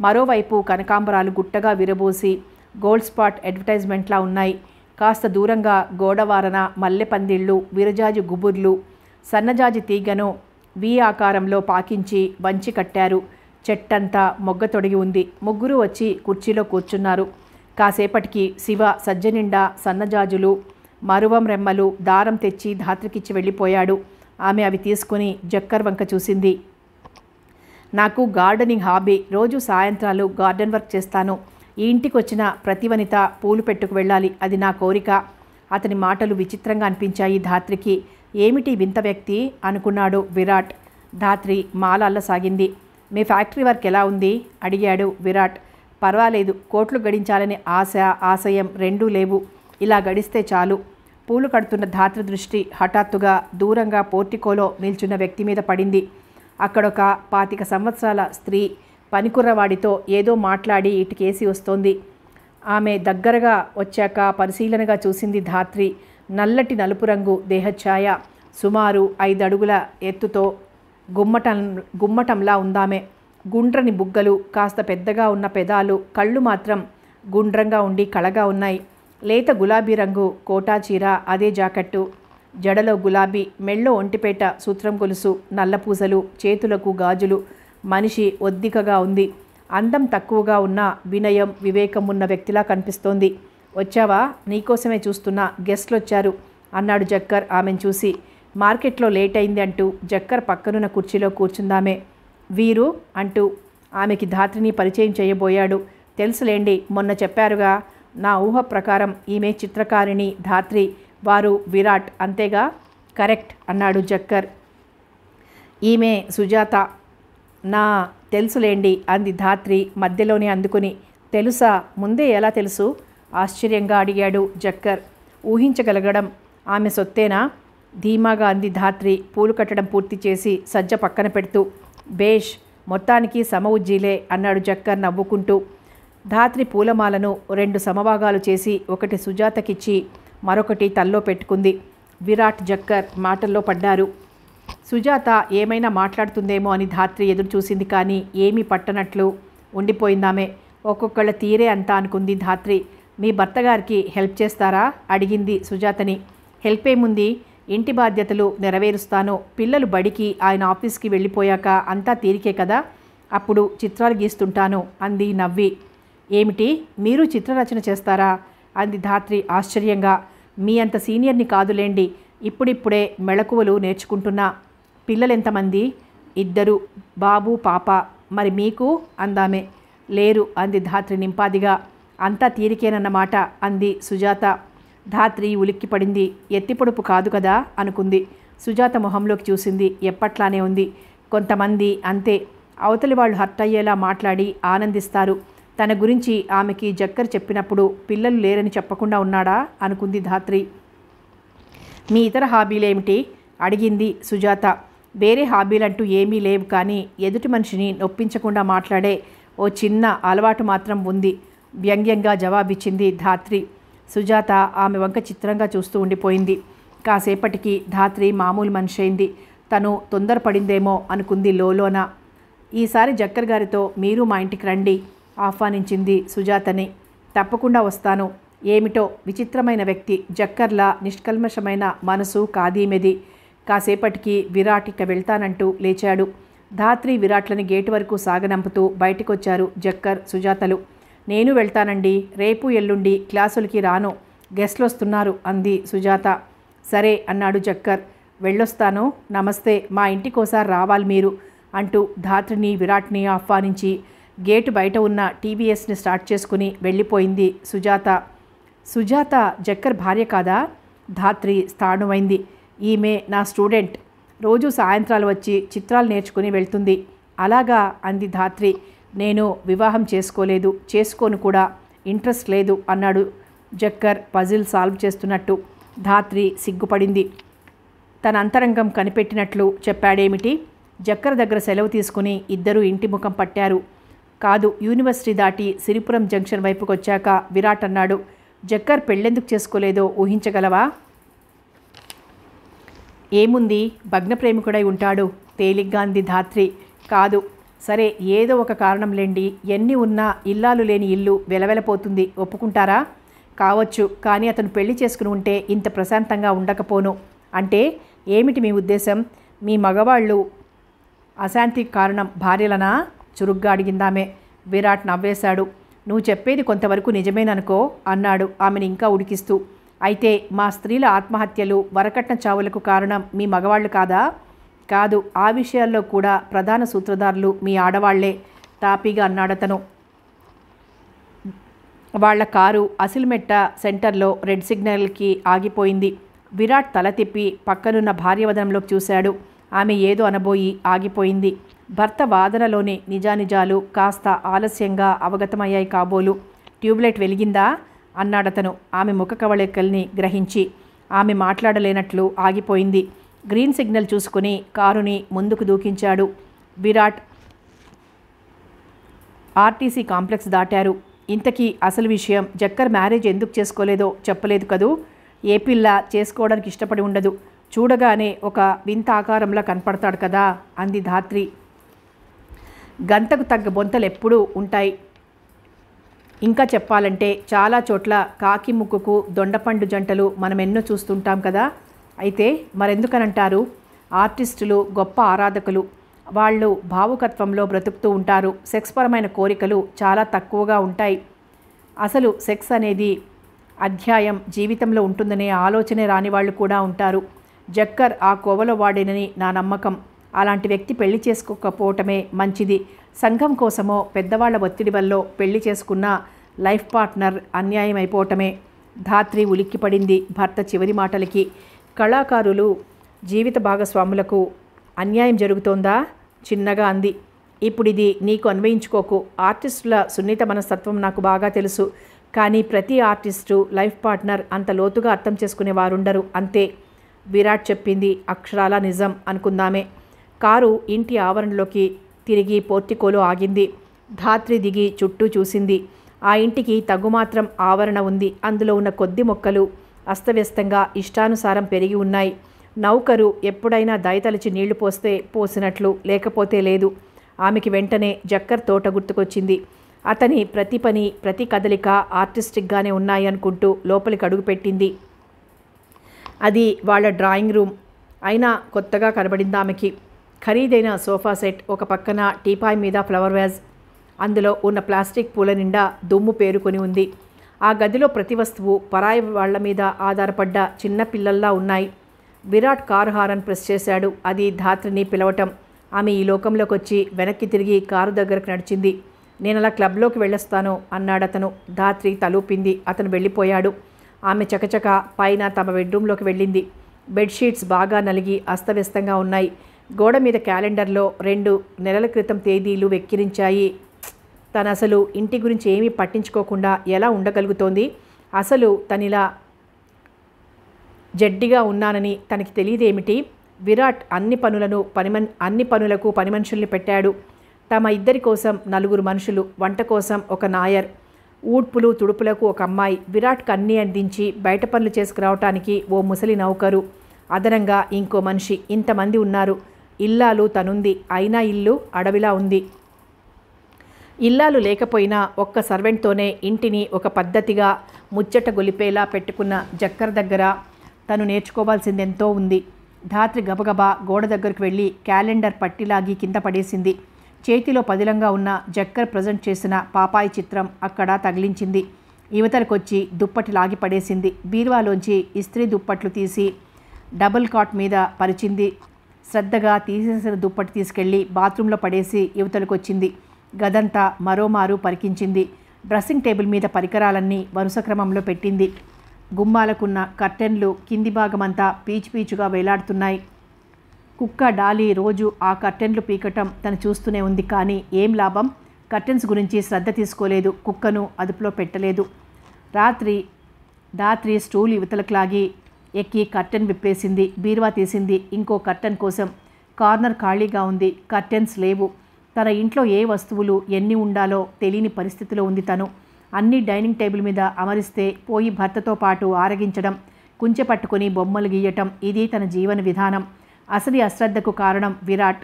మరోవైపు కనకాంబరాలు గుట్టగా విరబోసి గోల్డ్ స్పాట్ అడ్వర్టైజ్మెంట్లా ఉన్నాయి కాస్త దూరంగా గోడవారన మల్లెపందిళ్ళు విరజాజి గుబుర్లు సన్నజాజి తీగను వి ఆకారంలో పాకించి వంచి కట్టారు చెట్టంతా మొగ్గ తొడిగి ఉంది ముగ్గురు వచ్చి కుర్చీలో కూర్చున్నారు కాసేపటికి శివ సజ్జనిండా సన్నజాజులు మరువం రెమ్మలు దారం తెచ్చి ధాత్రికిచ్చి వెళ్ళిపోయాడు ఆమె అవి తీసుకుని జక్కర్ వంక చూసింది నాకు గార్డెనింగ్ హాబీ రోజు సాయంత్రాలు గార్డెన్ వర్క్ చేస్తాను ఈ ఇంటికి వచ్చిన ప్రతివనిత పూలు పెట్టుకు వెళ్ళాలి అది నా కోరిక అతని మాటలు విచిత్రంగా అనిపించాయి ధాత్రికి ఏమిటి వింత వ్యక్తి అనుకున్నాడు విరాట్ ధాత్రి మాల అల్లసాగింది మీ ఫ్యాక్టరీ వర్క్ ఎలా ఉంది అడిగాడు విరాట్ పర్వాలేదు కోట్లు గడించాలని ఆశ ఆశయం రెండూ లేవు ఇలా గడిస్తే చాలు పూలు కడుతున్న ధాత్రి దృష్టి హఠాత్తుగా దూరంగా పోర్టికోలో నిల్చున్న వ్యక్తి మీద పడింది అక్కడొక పాతిక సంవత్సరాల స్త్రీ పనికుర్రవాడితో ఏదో మాట్లాడి ఇటుకేసి వస్తోంది ఆమె దగ్గరగా వచ్చాక పరిశీలనగా చూసింది ధాత్రి నల్లటి నలుపు రంగు దేహఛాయ సుమారు ఐదడుగుల ఎత్తుతో గుమ్మటం గుమ్మటంలా ఉందామే గుండ్రని బుగ్గలు కాస్త పెద్దగా ఉన్న పెదాలు కళ్ళు మాత్రం గుండ్రంగా ఉండి కళగా ఉన్నాయి లేత గులాబీ రంగు కోటా చీర అదే జాకెట్టు జడలో గులాబీ మెళ్ళో ఒంటిపేట సూత్రం గొలుసు నల్లపూసలు చేతులకు గాజులు మనిషి ఒద్దికగా ఉంది అందం తక్కువగా ఉన్న వినయం వివేకం ఉన్న వ్యక్తిలా కనిపిస్తోంది వచ్చావా నీకోసమే చూస్తున్నా గెస్ట్లు వచ్చారు అన్నాడు జక్కర్ ఆమెను చూసి మార్కెట్లో లేట్ అయింది అంటూ జక్కర్ పక్కనున్న కుర్చీలో కూర్చుందామే వీరు అంటూ ఆమెకి ధాత్రిని పరిచయం చేయబోయాడు తెలుసులేండి మొన్న చెప్పారుగా నా ఊహ ప్రకారం ఈమె చిత్రకారిణి ధాత్రి వారు విరాట్ అంతేగా కరెక్ట్ అన్నాడు జక్కర్ ఈమె సుజాత నా తెలుసులేండి అంది ధాత్రి మధ్యలోనే అందుకుని తెలుసా ముందే ఎలా తెలుసు ఆశ్చర్యంగా అడిగాడు జక్కర్ ఊహించగలగడం ఆమె సొత్తేనా ధీమాగా అంది ధాత్రి పూలు కట్టడం పూర్తి చేసి సజ్జ పక్కన పెడుతూ బేష్ మొత్తానికి సమ ఉజ్జీలే అన్నాడు జక్కర్ నవ్వుకుంటూ ధాత్రి పూలమాలను రెండు సమభాగాలు చేసి ఒకటి సుజాతకిచ్చి మరొకటి తల్లో పెట్టుకుంది విరాట్ జక్కర్ మాటల్లో పడ్డారు సుజాత ఏమైనా మాట్లాడుతుందేమో అని ధాత్రి ఎదురు చూసింది కానీ ఏమీ పట్టనట్లు ఉండిపోయిందామే ఒక్కొక్కళ్ళ తీరే అంతా అనుకుంది ధాత్రి మీ భర్త గారికి హెల్ప్ చేస్తారా అడిగింది సుజాతని హెల్ప్ ఏముంది ఇంటి బాధ్యతలు నెరవేరుస్తాను పిల్లలు బడికి ఆయన ఆఫీస్కి వెళ్ళిపోయాక అంతా తీరికే కదా అప్పుడు చిత్రాలు గీస్తుంటాను అంది నవ్వి ఏమిటి మీరు చిత్రరచన చేస్తారా అంది ధాత్రి ఆశ్చర్యంగా మీ అంత సీనియర్ని కాదులేండి ఇప్పుడిప్పుడే మెళకువలు నేర్చుకుంటున్నా పిల్లలెంతమంది ఇద్దరు బాబు పాప మరి మీకు అందామే లేరు అంది ధాత్రి నింపాదిగా అంతా తీరికేనన్నమాట అంది సుజాత ధాత్రి ఉలిక్కిపడింది ఎత్తిపొడుపు కాదు కదా అనుకుంది సుజాత మొహంలోకి చూసింది ఎప్పట్లానే ఉంది కొంతమంది అంతే అవతలి వాళ్ళు హర్ట్ అయ్యేలా మాట్లాడి ఆనందిస్తారు తన గురించి ఆమెకి జక్కర్ చెప్పినప్పుడు పిల్లలు లేరని చెప్పకుండా ఉన్నాడా అనుకుంది ధాత్రి మీ ఇతర హాబీలేమిటి అడిగింది సుజాత వేరే హాబీలంటూ ఏమీ లేవు కానీ ఎదుటి మనిషిని నొప్పించకుండా మాట్లాడే ఓ చిన్న అలవాటు మాత్రం ఉంది వ్యంగ్యంగా జవాబిచ్చింది ధాత్రి సుజాత ఆమె వంక చిత్రంగా చూస్తూ ఉండిపోయింది కాసేపటికి ధాత్రి మామూలు మనిషైంది తను తొందరపడిందేమో అనుకుంది లోలోన ఈసారి జక్కర్ గారితో మీరు మా ఇంటికి రండి ఆహ్వానించింది సుజాతని తప్పకుండా వస్తాను ఏమిటో విచిత్రమైన వ్యక్తి జక్కర్లా నిష్కల్మషమైన మనసు కాదీమెది కాసేపటికి విరాట్ ఇక వెళ్తానంటూ లేచాడు ధాత్రి విరాట్లని గేటు వరకు సాగనంపుతూ బయటకొచ్చారు జక్కర్ సుజాతలు నేను వెళ్తానండి రేపు ఎల్లుండి క్లాసులకి రాను గెస్ట్లు వస్తున్నారు అంది సుజాత సరే అన్నాడు జక్కర్ వెళ్ళొస్తాను నమస్తే మా ఇంటికోసారి రావాలి మీరు అంటూ ధాత్రిని విరాట్ని ఆహ్వానించి గేటు బయట ఉన్న టీవీఎస్ని స్టార్ట్ చేసుకుని వెళ్ళిపోయింది సుజాత సుజాత జక్కర్ భార్య కాదా ధాత్రి స్థానమైంది ఈమె నా స్టూడెంట్ రోజు సాయంత్రాలు వచ్చి చిత్రాలు నేర్చుకుని వెళ్తుంది అలాగా అంది ధాత్రి నేను వివాహం చేసుకోలేదు చేసుకోను కూడా ఇంట్రెస్ట్ లేదు అన్నాడు జక్కర్ పజిల్ సాల్వ్ చేస్తున్నట్టు ధాత్రి సిగ్గుపడింది తన అంతరంగం కనిపెట్టినట్లు చెప్పాడేమిటి జక్కర్ దగ్గర సెలవు తీసుకుని ఇద్దరూ ఇంటి ముఖం పట్టారు కాదు యూనివర్సిటీ దాటి సిరిపురం జంక్షన్ వైపుకొచ్చాక విరాట్ అన్నాడు జక్కర్ పెళ్ళెందుకు చేసుకోలేదో ఊహించగలవా ఏముంది భగ్న ప్రేమికుడై ఉంటాడు తేలిగ్గా ధాత్రి కాదు సరే ఏదో ఒక కారణం లేండి ఎన్ని ఉన్నా ఇల్లాలు లేని ఇల్లు వెలవెలపోతుంది ఒప్పుకుంటారా కావచ్చు కానీ అతను పెళ్లి చేసుకుని ఉంటే ఇంత ప్రశాంతంగా ఉండకపోను అంటే ఏమిటి మీ ఉద్దేశం మీ మగవాళ్ళు అశాంతికి కారణం భార్యలనా చురుగ్గా అడిగిందామే విరాట్ నవ్వేశాడు నువ్వు చెప్పేది కొంతవరకు నిజమేననుకో అన్నాడు ఆమెను ఇంకా ఉడికిస్తూ అయితే మా స్త్రీల ఆత్మహత్యలు వరకట్న చావులకు కారణం మీ మగవాళ్ళు కాదా కాదు ఆ విషయాల్లో కూడా ప్రధాన సూత్రధారులు మీ ఆడవాళ్లే తాపీగా అన్నాడతను వాళ్ల కారు అసిల్మెట్ట సెంటర్లో రెడ్ సిగ్నల్కి ఆగిపోయింది విరాట్ తల తిప్పి పక్కనున్న భార్యవదనంలోకి చూశాడు ఆమె ఏదో అనబోయి ఆగిపోయింది భర్త వాదనలోని నిజానిజాలు కాస్త ఆలస్యంగా అవగతమయ్యాయి కాబోలు ట్యూబ్లైట్ వెలిగిందా అన్నాడతను ఆమె ముఖ కవళికల్ని గ్రహించి ఆమె మాట్లాడలేనట్లు ఆగిపోయింది గ్రీన్ సిగ్నల్ చూసుకుని కారుని ముందుకు దూకించాడు విరాట్ ఆర్టీసీ కాంప్లెక్స్ దాటారు ఇంతకీ అసలు విషయం జక్కర్ మ్యారేజ్ ఎందుకు చేసుకోలేదో చెప్పలేదు కదూ ఏ పిల్ల చేసుకోవడానికి ఇష్టపడి ఉండదు చూడగానే ఒక వింత ఆకారంలా కనపడతాడు కదా అంది ధాత్రి గంతకు తగ్గ బొంతలు ఎప్పుడూ ఉంటాయి ఇంకా చెప్పాలంటే చాలా చోట్ల కాకి ముక్కుకు దొండపండు జంటలు మనం ఎన్నో చూస్తుంటాం కదా అయితే మరెందుకనంటారు ఆర్టిస్టులు గొప్ప ఆరాధకులు వాళ్ళు భావుకత్వంలో బ్రతుకుతూ ఉంటారు సెక్స్ పరమైన కోరికలు చాలా తక్కువగా ఉంటాయి అసలు సెక్స్ అనేది అధ్యాయం జీవితంలో ఉంటుందనే ఆలోచనే రాని వాళ్ళు కూడా ఉంటారు జక్కర్ ఆ కోవలో వాడేనని నా నమ్మకం అలాంటి వ్యక్తి పెళ్లి చేసుకోకపోవటమే మంచిది సంఘం కోసమో పెద్దవాళ్ల ఒత్తిడి వల్ల పెళ్లి చేసుకున్న లైఫ్ పార్ట్నర్ అన్యాయం అయిపోవటమే ధాత్రి ఉలిక్కిపడింది భర్త చివరి మాటలకి కళాకారులు జీవిత భాగస్వాములకు అన్యాయం జరుగుతోందా చిన్నగా అంది ఇప్పుడు ఇది నీకు అన్వయించుకోకు ఆర్టిస్టుల సున్నిత మనస్తత్వం నాకు బాగా తెలుసు కానీ ప్రతి ఆర్టిస్టు లైఫ్ పార్ట్నర్ అంత లోతుగా అర్థం చేసుకునే వారుండరు అంతే విరాట్ చెప్పింది అక్షరాల నిజం అనుకుందామే కారు ఇంటి ఆవరణలోకి తిరిగి పోర్టికోలో ఆగింది ధాత్రి దిగి చుట్టూ చూసింది ఆ ఇంటికి తగ్గుమాత్రం ఆవరణ ఉంది అందులో ఉన్న కొద్ది మొక్కలు అస్తవ్యస్తంగా ఇష్టానుసారం పెరిగి ఉన్నాయి నౌకరు ఎప్పుడైనా దయతలిచి నీళ్లు పోస్తే పోసినట్లు లేకపోతే లేదు ఆమెకి వెంటనే జక్కర్ తోట గుర్తుకొచ్చింది అతని ప్రతి పని ప్రతి కదలిక ఆర్టిస్టిక్గానే ఉన్నాయనుకుంటూ లోపలికి అడుగుపెట్టింది అది వాళ్ళ డ్రాయింగ్ రూమ్ అయినా కొత్తగా కనబడింది ఆమెకి ఖరీదైన సోఫా సెట్ ఒక పక్కన టీపాయ్ మీద ఫ్లవర్ వ్యాజ్ అందులో ఉన్న ప్లాస్టిక్ పూల నిండా దుమ్ము పేరుకొని ఉంది ఆ గదిలో ప్రతి వస్తువు పరాయి వాళ్ల మీద ఆధారపడ్డ చిన్న పిల్లల్లా ఉన్నాయి విరాట్ కారు హారన్ ప్రెస్ చేశాడు అది ధాత్రిని పిలవటం ఆమె ఈ లోకంలోకి వచ్చి వెనక్కి తిరిగి కారు దగ్గరకు నడిచింది నేను అలా క్లబ్లోకి వెళ్ళొస్తాను అన్నాడతను ధాత్రి తలూపింది అతను వెళ్ళిపోయాడు ఆమె చకచక పైన తమ బెడ్రూమ్లోకి వెళ్ళింది బెడ్షీట్స్ బాగా నలిగి అస్తవ్యస్తంగా ఉన్నాయి గోడ మీద క్యాలెండర్లో రెండు నెలల క్రితం తేదీలు వెక్కిరించాయి తను అసలు ఇంటి గురించి ఏమీ పట్టించుకోకుండా ఎలా ఉండగలుగుతోంది అసలు తనిలా జడ్డిగా ఉన్నానని తనకి తెలియదేమిటి విరాట్ అన్ని పనులను పనిమన్ అన్ని పనులకు పని మనుషుల్ని పెట్టాడు తమ ఇద్దరి కోసం నలుగురు మనుషులు వంట కోసం ఒక నాయర్ ఊడ్పులు తుడుపులకు ఒక అమ్మాయి విరాట్ అన్నీ అందించి బయట పనులు చేసుకురావటానికి ఓ ముసలి నౌకరు అదనంగా ఇంకో మనిషి ఇంతమంది ఉన్నారు ఇల్లాలు తనుంది అయినా ఇల్లు అడవిలా ఉంది ఇల్లాలు లేకపోయినా ఒక్క సర్వెంట్తోనే ఇంటిని ఒక పద్ధతిగా ముచ్చట గొలిపేలా పెట్టుకున్న జక్కర్ దగ్గర తను నేర్చుకోవాల్సిందెంతో ఉంది ధాత్రి గబగబా గోడ దగ్గరకు వెళ్ళి క్యాలెండర్ పట్టిలాగి కింద పడేసింది చేతిలో పదిలంగా ఉన్న జక్కర్ ప్రజెంట్ చేసిన పాపాయి చిత్రం అక్కడ తగిలించింది యువతలకొచ్చి దుప్పటి లాగి పడేసింది బీర్వాలోంచి ఇస్త్రీ దుప్పట్లు తీసి డబుల్ కాట్ మీద పరిచింది శ్రద్ధగా తీసేసిన దుప్పటి తీసుకెళ్ళి బాత్రూంలో పడేసి యువతలకు వచ్చింది గదంతా మరోమారు పరికించింది డ్రెస్సింగ్ టేబుల్ మీద పరికరాలన్నీ వరుస క్రమంలో పెట్టింది గుమ్మాలకున్న కర్టెన్లు కింది భాగమంతా పీచు పీచుగా వేలాడుతున్నాయి కుక్క డాలి రోజు ఆ కర్టెన్లు పీకటం తను చూస్తూనే ఉంది కానీ ఏం లాభం కర్టెన్స్ గురించి శ్రద్ధ తీసుకోలేదు కుక్కను అదుపులో పెట్టలేదు రాత్రి రాత్రి స్టూల్ ఇవతలకు లాగి ఎక్కి కర్టెన్ విప్పేసింది బీరువా తీసింది ఇంకో కర్టెన్ కోసం కార్నర్ ఖాళీగా ఉంది కర్టెన్స్ లేవు తన ఇంట్లో ఏ వస్తువులు ఎన్ని ఉండాలో తెలియని పరిస్థితిలో ఉంది తను అన్ని డైనింగ్ టేబుల్ మీద అమరిస్తే పోయి భర్తతో పాటు ఆరగించడం పట్టుకుని బొమ్మలు గీయటం ఇది తన జీవన విధానం అసలు అశ్రద్ధకు కారణం విరాట్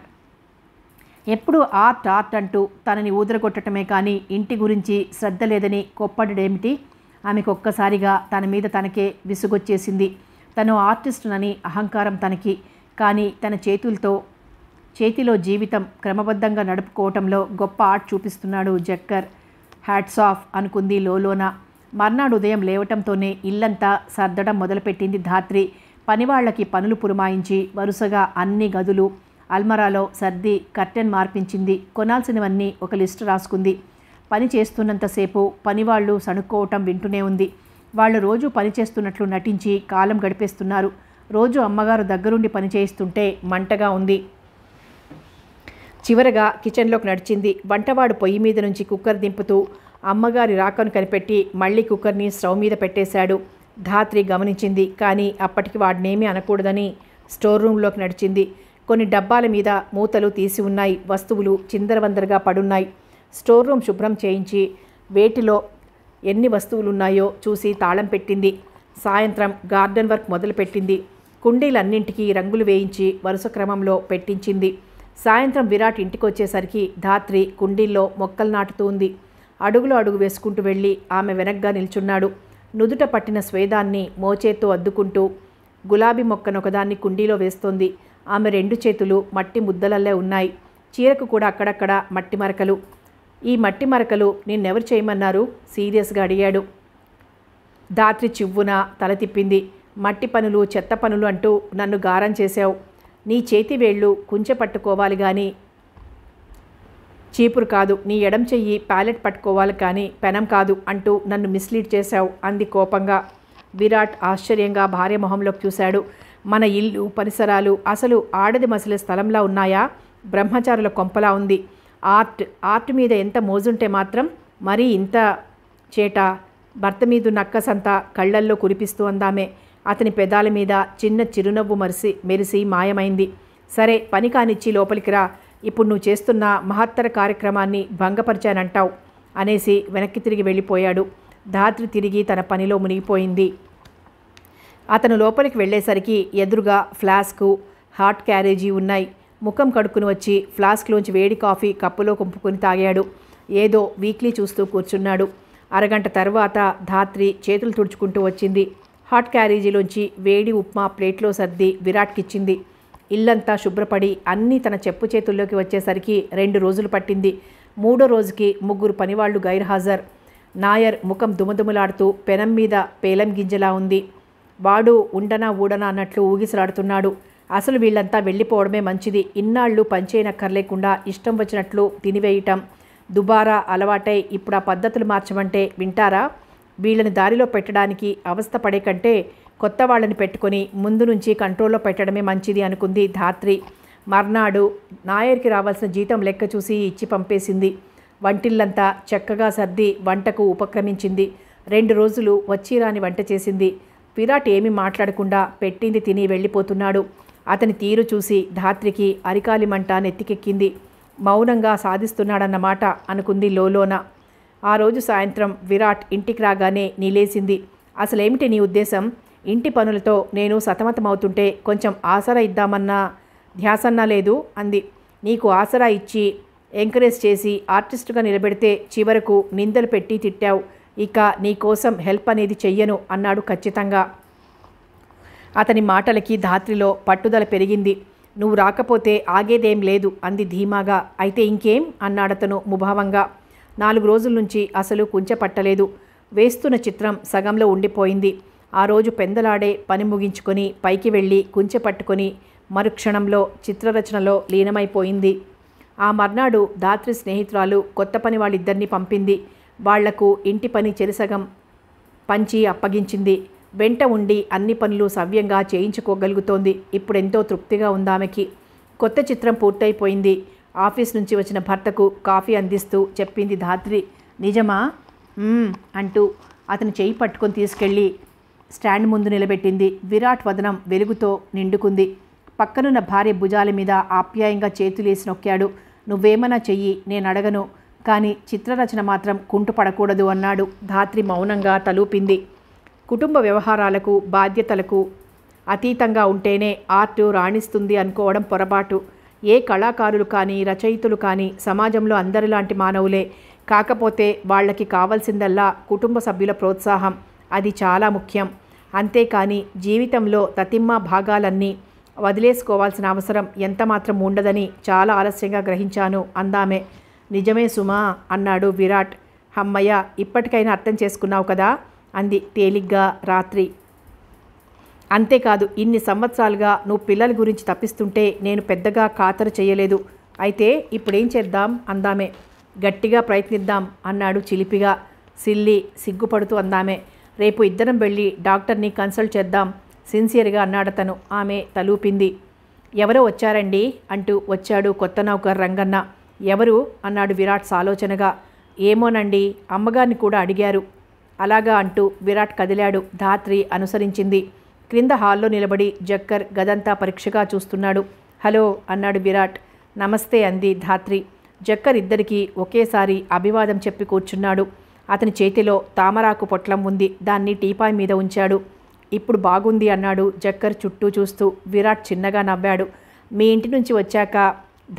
ఎప్పుడు ఆర్ట్ ఆర్ట్ అంటూ తనని ఊదరగొట్టడమే కానీ ఇంటి గురించి శ్రద్ధ లేదని కొప్పడేమిటి ఆమెకు ఒక్కసారిగా తన మీద తనకే విసుగొచ్చేసింది తను ఆర్టిస్టునని అహంకారం తనకి కానీ తన చేతులతో చేతిలో జీవితం క్రమబద్ధంగా నడుపుకోవటంలో గొప్ప ఆర్ట్ చూపిస్తున్నాడు జక్కర్ హ్యాట్స్ ఆఫ్ అనుకుంది లోలోన మర్నాడు ఉదయం లేవటంతోనే ఇల్లంతా సర్దడం మొదలుపెట్టింది ధాత్రి పనివాళ్లకి పనులు పురమాయించి వరుసగా అన్ని గదులు అల్మరాలో సర్ది కర్టెన్ మార్పించింది కొనాల్సినవన్నీ ఒక లిస్టు రాసుకుంది పని చేస్తున్నంతసేపు పనివాళ్లు సణుక్కోవటం వింటూనే ఉంది వాళ్ళు రోజు పని చేస్తున్నట్లు నటించి కాలం గడిపేస్తున్నారు రోజు అమ్మగారు దగ్గరుండి పని మంటగా ఉంది చివరగా కిచెన్లోకి నడిచింది వంటవాడు పొయ్యి మీద నుంచి కుక్కర్ దింపుతూ అమ్మగారి రాకను కనిపెట్టి మళ్ళీ కుక్కర్ని స్టవ్ మీద పెట్టేశాడు ధాత్రి గమనించింది కానీ అప్పటికి వాడినేమీ అనకూడదని స్టోర్ రూమ్లోకి నడిచింది కొన్ని డబ్బాల మీద మూతలు తీసి ఉన్నాయి వస్తువులు చిందరవందరగా పడున్నాయి స్టోర్ రూమ్ శుభ్రం చేయించి వేటిలో ఎన్ని వస్తువులున్నాయో చూసి తాళం పెట్టింది సాయంత్రం గార్డెన్ వర్క్ మొదలుపెట్టింది కుండీలన్నింటికీ రంగులు వేయించి వరుస క్రమంలో పెట్టించింది సాయంత్రం విరాట్ ఇంటికి వచ్చేసరికి ధాత్రి కుండీల్లో మొక్కలు నాటుతూ ఉంది అడుగులు అడుగు వేసుకుంటూ వెళ్ళి ఆమె వెనగ్గా నిల్చున్నాడు నుదుట పట్టిన స్వేదాన్ని మోచేత్తో అద్దుకుంటూ గులాబీ మొక్కను ఒకదాన్ని కుండీలో వేస్తోంది ఆమె రెండు చేతులు మట్టి ముద్దలల్లే ఉన్నాయి చీరకు కూడా అక్కడక్కడ మట్టి మరకలు ఈ మట్టి మరకలు నిన్నెవరు చేయమన్నారు సీరియస్గా అడిగాడు ధాత్రి చివ్వున తల తిప్పింది మట్టి పనులు చెత్త పనులు అంటూ నన్ను గారం చేశావు నీ చేతి వేళ్ళు కుంచెపట్టుకోవాలి కానీ చీపురు కాదు నీ ఎడం చెయ్యి ప్యాలెట్ పట్టుకోవాలి కానీ పెనం కాదు అంటూ నన్ను మిస్లీడ్ చేశావు అంది కోపంగా విరాట్ ఆశ్చర్యంగా భార్య మొహంలోకి చూశాడు మన ఇల్లు పరిసరాలు అసలు ఆడది మసిలే స్థలంలా ఉన్నాయా బ్రహ్మచారుల కొంపలా ఉంది ఆర్ట్ ఆర్ట్ మీద ఎంత మోజుంటే మాత్రం మరీ ఇంత చేట భర్త మీదు నక్కసంతా కళ్ళల్లో కురిపిస్తూ అందామే అతని పెదాల మీద చిన్న చిరునవ్వు మరిసి మెరిసి మాయమైంది సరే పని కానిచ్చి లోపలికి రా ఇప్పుడు నువ్వు చేస్తున్న మహత్తర కార్యక్రమాన్ని భంగపరిచానంటావు అనేసి వెనక్కి తిరిగి వెళ్ళిపోయాడు ధాత్రి తిరిగి తన పనిలో మునిగిపోయింది అతను లోపలికి వెళ్ళేసరికి ఎదురుగా ఫ్లాస్కు హాట్ క్యారేజీ ఉన్నాయి ముఖం కడుక్కుని వచ్చి ఫ్లాస్క్లోంచి వేడి కాఫీ కప్పులో కుంపుకొని తాగాడు ఏదో వీక్లీ చూస్తూ కూర్చున్నాడు అరగంట తర్వాత ధాత్రి చేతులు తుడుచుకుంటూ వచ్చింది హాట్ క్యారేజీలోంచి వేడి ఉప్మా ప్లేట్లో సర్ది విరాట్కిచ్చింది ఇల్లంతా శుభ్రపడి అన్నీ తన చెప్పు చేతుల్లోకి వచ్చేసరికి రెండు రోజులు పట్టింది మూడో రోజుకి ముగ్గురు పనివాళ్లు గైర్హాజర్ నాయర్ ముఖం దుమదుమలాడుతూ పెనం మీద పేలం గింజలా ఉంది వాడు ఉండనా ఊడనా అన్నట్లు ఊగిసలాడుతున్నాడు అసలు వీళ్ళంతా వెళ్ళిపోవడమే మంచిది ఇన్నాళ్ళు పనిచేయనక్కర్లేకుండా ఇష్టం వచ్చినట్లు తినివేయటం దుబారా అలవాటై ఇప్పుడు ఆ పద్ధతులు మార్చమంటే వింటారా వీళ్ళని దారిలో పెట్టడానికి అవస్థపడే కంటే కొత్త వాళ్ళని పెట్టుకొని ముందు నుంచి కంట్రోల్లో పెట్టడమే మంచిది అనుకుంది ధాత్రి మర్నాడు నాయర్కి రావాల్సిన జీతం లెక్క చూసి ఇచ్చి పంపేసింది వంటిల్లంతా చక్కగా సర్ది వంటకు ఉపక్రమించింది రెండు రోజులు వచ్చిరాని వంట చేసింది విరాట్ ఏమీ మాట్లాడకుండా పెట్టింది తిని వెళ్ళిపోతున్నాడు అతని తీరు చూసి ధాత్రికి అరికాలి మంట నెత్తికెక్కింది మౌనంగా సాధిస్తున్నాడన్నమాట అనుకుంది లోలోన ఆ రోజు సాయంత్రం విరాట్ ఇంటికి రాగానే నీలేసింది అసలేమిటి నీ ఉద్దేశం ఇంటి పనులతో నేను సతమతమవుతుంటే కొంచెం ఆసరా ఇద్దామన్నా ధ్యాసన్నా లేదు అంది నీకు ఆసరా ఇచ్చి ఎంకరేజ్ చేసి ఆర్టిస్టుగా నిలబెడితే చివరకు నిందలు పెట్టి తిట్టావు ఇక నీకోసం హెల్ప్ అనేది చెయ్యను అన్నాడు ఖచ్చితంగా అతని మాటలకి ధాత్రిలో పట్టుదల పెరిగింది నువ్వు రాకపోతే ఆగేదేం లేదు అంది ధీమాగా అయితే ఇంకేం అన్నాడతను ముభావంగా నాలుగు రోజుల నుంచి అసలు కుంచపట్టలేదు వేస్తున్న చిత్రం సగంలో ఉండిపోయింది ఆ రోజు పెందలాడే పని ముగించుకొని పైకి వెళ్ళి కుంచె పట్టుకొని మరుక్షణంలో చిత్రరచనలో లీనమైపోయింది ఆ మర్నాడు దాత్రి స్నేహితురాలు కొత్త పని వాళ్ళిద్దరినీ పంపింది వాళ్లకు ఇంటి పని చెరిసగం పంచి అప్పగించింది వెంట ఉండి అన్ని పనులు సవ్యంగా చేయించుకోగలుగుతోంది ఇప్పుడెంతో తృప్తిగా ఉందామెకి కొత్త చిత్రం పూర్తయిపోయింది ఆఫీస్ నుంచి వచ్చిన భర్తకు కాఫీ అందిస్తూ చెప్పింది ధాత్రి నిజమా అంటూ అతను చేయి పట్టుకొని తీసుకెళ్ళి స్టాండ్ ముందు నిలబెట్టింది విరాట్ వదనం వెలుగుతో నిండుకుంది పక్కనున్న భార్య భుజాల మీద ఆప్యాయంగా చేతులేసి నొక్కాడు నువ్వేమన్నా చెయ్యి నేను అడగను కానీ చిత్రరచన మాత్రం కుంటుపడకూడదు అన్నాడు ధాత్రి మౌనంగా తలూపింది కుటుంబ వ్యవహారాలకు బాధ్యతలకు అతీతంగా ఉంటేనే ఆర్టు రాణిస్తుంది అనుకోవడం పొరపాటు ఏ కళాకారులు కానీ రచయితలు కానీ సమాజంలో అందరిలాంటి మానవులే కాకపోతే వాళ్ళకి కావాల్సిందల్లా కుటుంబ సభ్యుల ప్రోత్సాహం అది చాలా ముఖ్యం అంతేకాని జీవితంలో తతిమ్మ భాగాలన్నీ వదిలేసుకోవాల్సిన అవసరం ఎంతమాత్రం ఉండదని చాలా ఆలస్యంగా గ్రహించాను అందామే నిజమే సుమా అన్నాడు విరాట్ హమ్మయ్య ఇప్పటికైనా అర్థం చేసుకున్నావు కదా అంది తేలిగ్గా రాత్రి అంతేకాదు ఇన్ని సంవత్సరాలుగా నువ్వు పిల్లల గురించి తప్పిస్తుంటే నేను పెద్దగా ఖాతరు చేయలేదు అయితే ఇప్పుడేం చేద్దాం అందామే గట్టిగా ప్రయత్నిద్దాం అన్నాడు చిలిపిగా సిల్లి సిగ్గుపడుతూ అందామే రేపు ఇద్దరం వెళ్ళి డాక్టర్ని కన్సల్ట్ చేద్దాం సిన్సియర్గా అన్నాడతను ఆమె తలూపింది ఎవరో వచ్చారండి అంటూ వచ్చాడు కొత్త నౌకర్ రంగన్న ఎవరు అన్నాడు విరాట్ సాలోచనగా ఏమోనండి అమ్మగారిని కూడా అడిగారు అలాగా అంటూ విరాట్ కదిలాడు ధాత్రి అనుసరించింది క్రింద హాల్లో నిలబడి జక్కర్ గదంతా పరీక్షగా చూస్తున్నాడు హలో అన్నాడు విరాట్ నమస్తే అంది ధాత్రి జక్కర్ ఇద్దరికీ ఒకేసారి అభివాదం చెప్పి కూర్చున్నాడు అతని చేతిలో తామరాకు పొట్లం ఉంది దాన్ని టీపాయ్ మీద ఉంచాడు ఇప్పుడు బాగుంది అన్నాడు జక్కర్ చుట్టూ చూస్తూ విరాట్ చిన్నగా నవ్వాడు మీ ఇంటి నుంచి వచ్చాక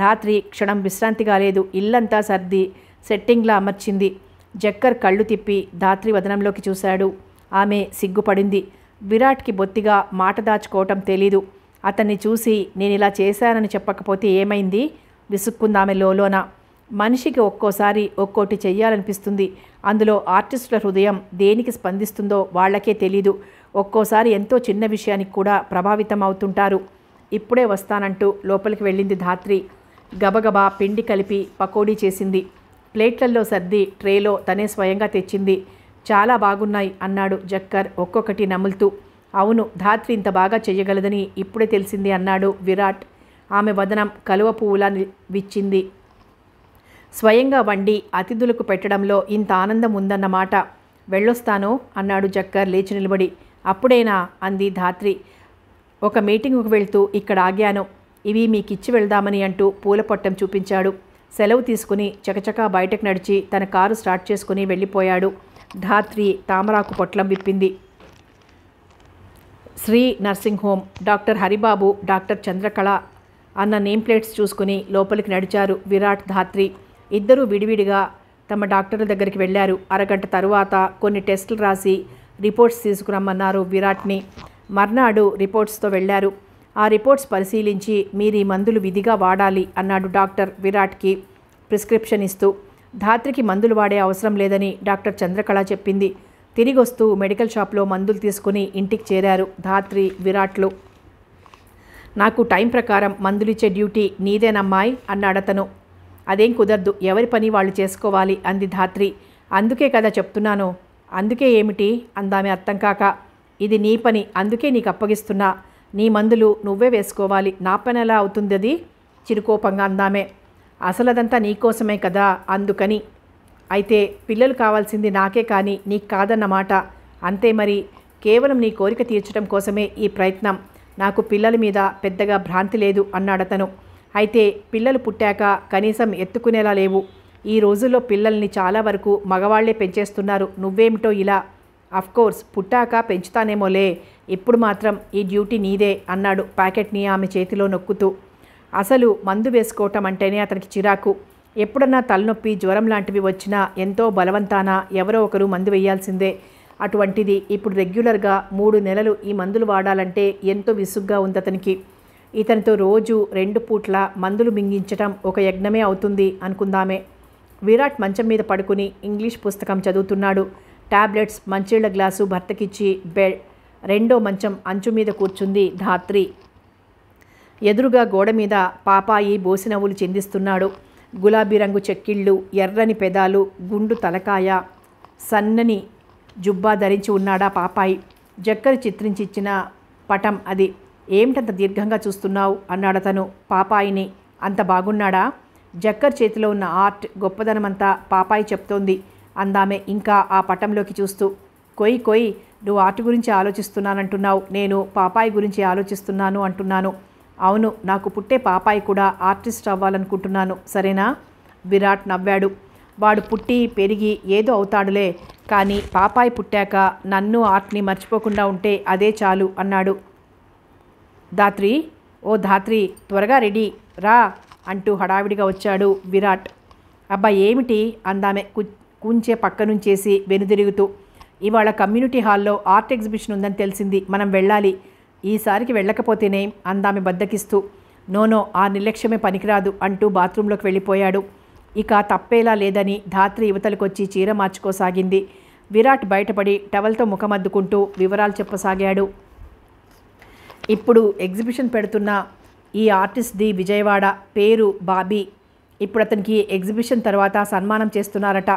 ధాత్రి క్షణం విశ్రాంతి కాలేదు ఇల్లంతా సర్ది సెట్టింగ్లా అమర్చింది జక్కర్ కళ్ళు తిప్పి ధాత్రి వదనంలోకి చూశాడు ఆమె సిగ్గుపడింది విరాట్కి బొత్తిగా మాట దాచుకోవటం తెలీదు అతన్ని చూసి నేను ఇలా చేశానని చెప్పకపోతే ఏమైంది విసుక్కుందామె లోలోన మనిషికి ఒక్కోసారి ఒక్కోటి చెయ్యాలనిపిస్తుంది అందులో ఆర్టిస్టుల హృదయం దేనికి స్పందిస్తుందో వాళ్లకే తెలీదు ఒక్కోసారి ఎంతో చిన్న విషయానికి కూడా ప్రభావితం అవుతుంటారు ఇప్పుడే వస్తానంటూ లోపలికి వెళ్ళింది ధాత్రి గబగబా పిండి కలిపి పకోడీ చేసింది ప్లేట్లలో సర్ది ట్రేలో తనే స్వయంగా తెచ్చింది చాలా బాగున్నాయి అన్నాడు జక్కర్ ఒక్కొక్కటి నములుతూ అవును ధాత్రి ఇంత బాగా చేయగలదని ఇప్పుడే తెలిసింది అన్నాడు విరాట్ ఆమె వదనం కలువ పువ్వులా విచ్చింది స్వయంగా వండి అతిథులకు పెట్టడంలో ఇంత ఆనందం ఉందన్నమాట వెళ్ళొస్తాను అన్నాడు జక్కర్ లేచి నిలబడి అప్పుడేనా అంది ధాత్రి ఒక మీటింగ్కు వెళ్తూ ఇక్కడ ఆగాను ఇవి మీకిచ్చి వెళ్దామని అంటూ పూల పొట్టం చూపించాడు సెలవు తీసుకుని చకచకా బయటకు నడిచి తన కారు స్టార్ట్ చేసుకుని వెళ్ళిపోయాడు ధాత్రి తామరాకు పొట్లం విప్పింది Sri nursing home doctor Haribabu doctor Chandrakala అన్న నేమ్ ప్లేట్స్ చూసుకుని లోపలికి నడిచారు విరాట్ ధాత్రి ఇద్దరూ విడివిడిగా తమ డాక్టర్ల దగ్గరికి వెళ్ళారు అరగంట తరువాత కొన్ని టెస్టులు రాసి రిపోర్ట్స్ తీసుకురమ్మన్నారు విరాట్ని మర్నాడు రిపోర్ట్స్తో వెళ్ళారు ఆ రిపోర్ట్స్ పరిశీలించి మీరు ఈ మందులు విధిగా వాడాలి అన్నాడు డాక్టర్ విరాట్కి ప్రిస్క్రిప్షన్ ఇస్తూ ధాత్రికి మందులు వాడే అవసరం లేదని డాక్టర్ చంద్రకళ చెప్పింది తిరిగొస్తూ మెడికల్ షాప్లో మందులు తీసుకుని ఇంటికి చేరారు ధాత్రి విరాట్లు నాకు టైం ప్రకారం మందులిచ్చే డ్యూటీ నీదేనమ్మాయి అన్నాడతను అదేం కుదరదు ఎవరి పని వాళ్ళు చేసుకోవాలి అంది ధాత్రి అందుకే కదా చెప్తున్నాను అందుకే ఏమిటి అందామే అర్థం కాక ఇది నీ పని అందుకే నీకు అప్పగిస్తున్నా నీ మందులు నువ్వే వేసుకోవాలి నా పని ఎలా అవుతుంది అది చిరుకోపంగా అందామే అసలు అదంతా నీకోసమే కదా అందుకని అయితే పిల్లలు కావాల్సింది నాకే కానీ నీకు కాదన్నమాట అంతే మరి కేవలం నీ కోరిక తీర్చడం కోసమే ఈ ప్రయత్నం నాకు పిల్లల మీద పెద్దగా భ్రాంతి లేదు అన్నాడతను అయితే పిల్లలు పుట్టాక కనీసం ఎత్తుకునేలా లేవు ఈ రోజుల్లో పిల్లల్ని చాలా వరకు మగవాళ్లే పెంచేస్తున్నారు నువ్వేమిటో ఇలా అఫ్కోర్స్ పుట్టాక పెంచుతానేమోలే ఇప్పుడు మాత్రం ఈ డ్యూటీ నీదే అన్నాడు ప్యాకెట్ని ఆమె చేతిలో నొక్కుతూ అసలు మందు వేసుకోవటం అంటేనే అతనికి చిరాకు ఎప్పుడన్నా తలనొప్పి జ్వరం లాంటివి వచ్చినా ఎంతో బలవంతాన ఎవరో ఒకరు మందు వేయాల్సిందే అటువంటిది ఇప్పుడు రెగ్యులర్గా మూడు నెలలు ఈ మందులు వాడాలంటే ఎంతో విసుగ్గా ఉంది అతనికి ఇతనితో రోజు రెండు పూట్ల మందులు మింగించటం ఒక యజ్ఞమే అవుతుంది అనుకుందామే విరాట్ మంచం మీద పడుకుని ఇంగ్లీష్ పుస్తకం చదువుతున్నాడు ట్యాబ్లెట్స్ మంచిళ్ళ గ్లాసు భర్తకిచ్చి బె రెండో మంచం అంచు మీద కూర్చుంది ధాత్రి ఎదురుగా గోడ మీద పాపాయి బోసినవులు చెందిస్తున్నాడు గులాబీ రంగు చెక్కిళ్ళు ఎర్రని పెదాలు గుండు తలకాయ సన్నని జుబ్బా ధరించి ఉన్నాడా పాపాయి జక్కరు చిత్రించిచ్చిన పటం అది ఏమిటంత దీర్ఘంగా చూస్తున్నావు అన్నాడు అతను పాపాయిని అంత బాగున్నాడా జక్కర్ చేతిలో ఉన్న ఆర్ట్ గొప్పదనమంతా పాపాయి చెప్తోంది అందామె ఇంకా ఆ పటంలోకి చూస్తూ కొయ్యి కొయ్యి నువ్వు ఆర్ట్ గురించి ఆలోచిస్తున్నానంటున్నావు నేను పాపాయి గురించి ఆలోచిస్తున్నాను అంటున్నాను అవును నాకు పుట్టే పాపాయి కూడా ఆర్టిస్ట్ అవ్వాలనుకుంటున్నాను సరేనా విరాట్ నవ్వాడు వాడు పుట్టి పెరిగి ఏదో అవుతాడులే కానీ పాపాయి పుట్టాక నన్ను ఆర్ట్ని మర్చిపోకుండా ఉంటే అదే చాలు అన్నాడు ధాత్రి ఓ ధాత్రి త్వరగా రెడీ రా అంటూ హడావిడిగా వచ్చాడు విరాట్ అబ్బా ఏమిటి అందామె కుంచే పక్క నుంచేసి వెనుదిరుగుతూ ఇవాళ కమ్యూనిటీ హాల్లో ఆర్ట్ ఎగ్జిబిషన్ ఉందని తెలిసింది మనం వెళ్ళాలి ఈసారికి వెళ్ళకపోతేనే అందామె బద్దకిస్తూ నోనో ఆ నిర్లక్ష్యమే పనికిరాదు అంటూ బాత్రూంలోకి వెళ్ళిపోయాడు ఇక తప్పేలా లేదని ధాత్రి యువతలకొచ్చి చీర మార్చుకోసాగింది విరాట్ బయటపడి టవల్తో ముఖమద్దుకుంటూ వివరాలు చెప్పసాగాడు ఇప్పుడు ఎగ్జిబిషన్ పెడుతున్న ఈ ఆర్టిస్ట్ ది విజయవాడ పేరు బాబీ ఇప్పుడు అతనికి ఎగ్జిబిషన్ తర్వాత సన్మానం చేస్తున్నారట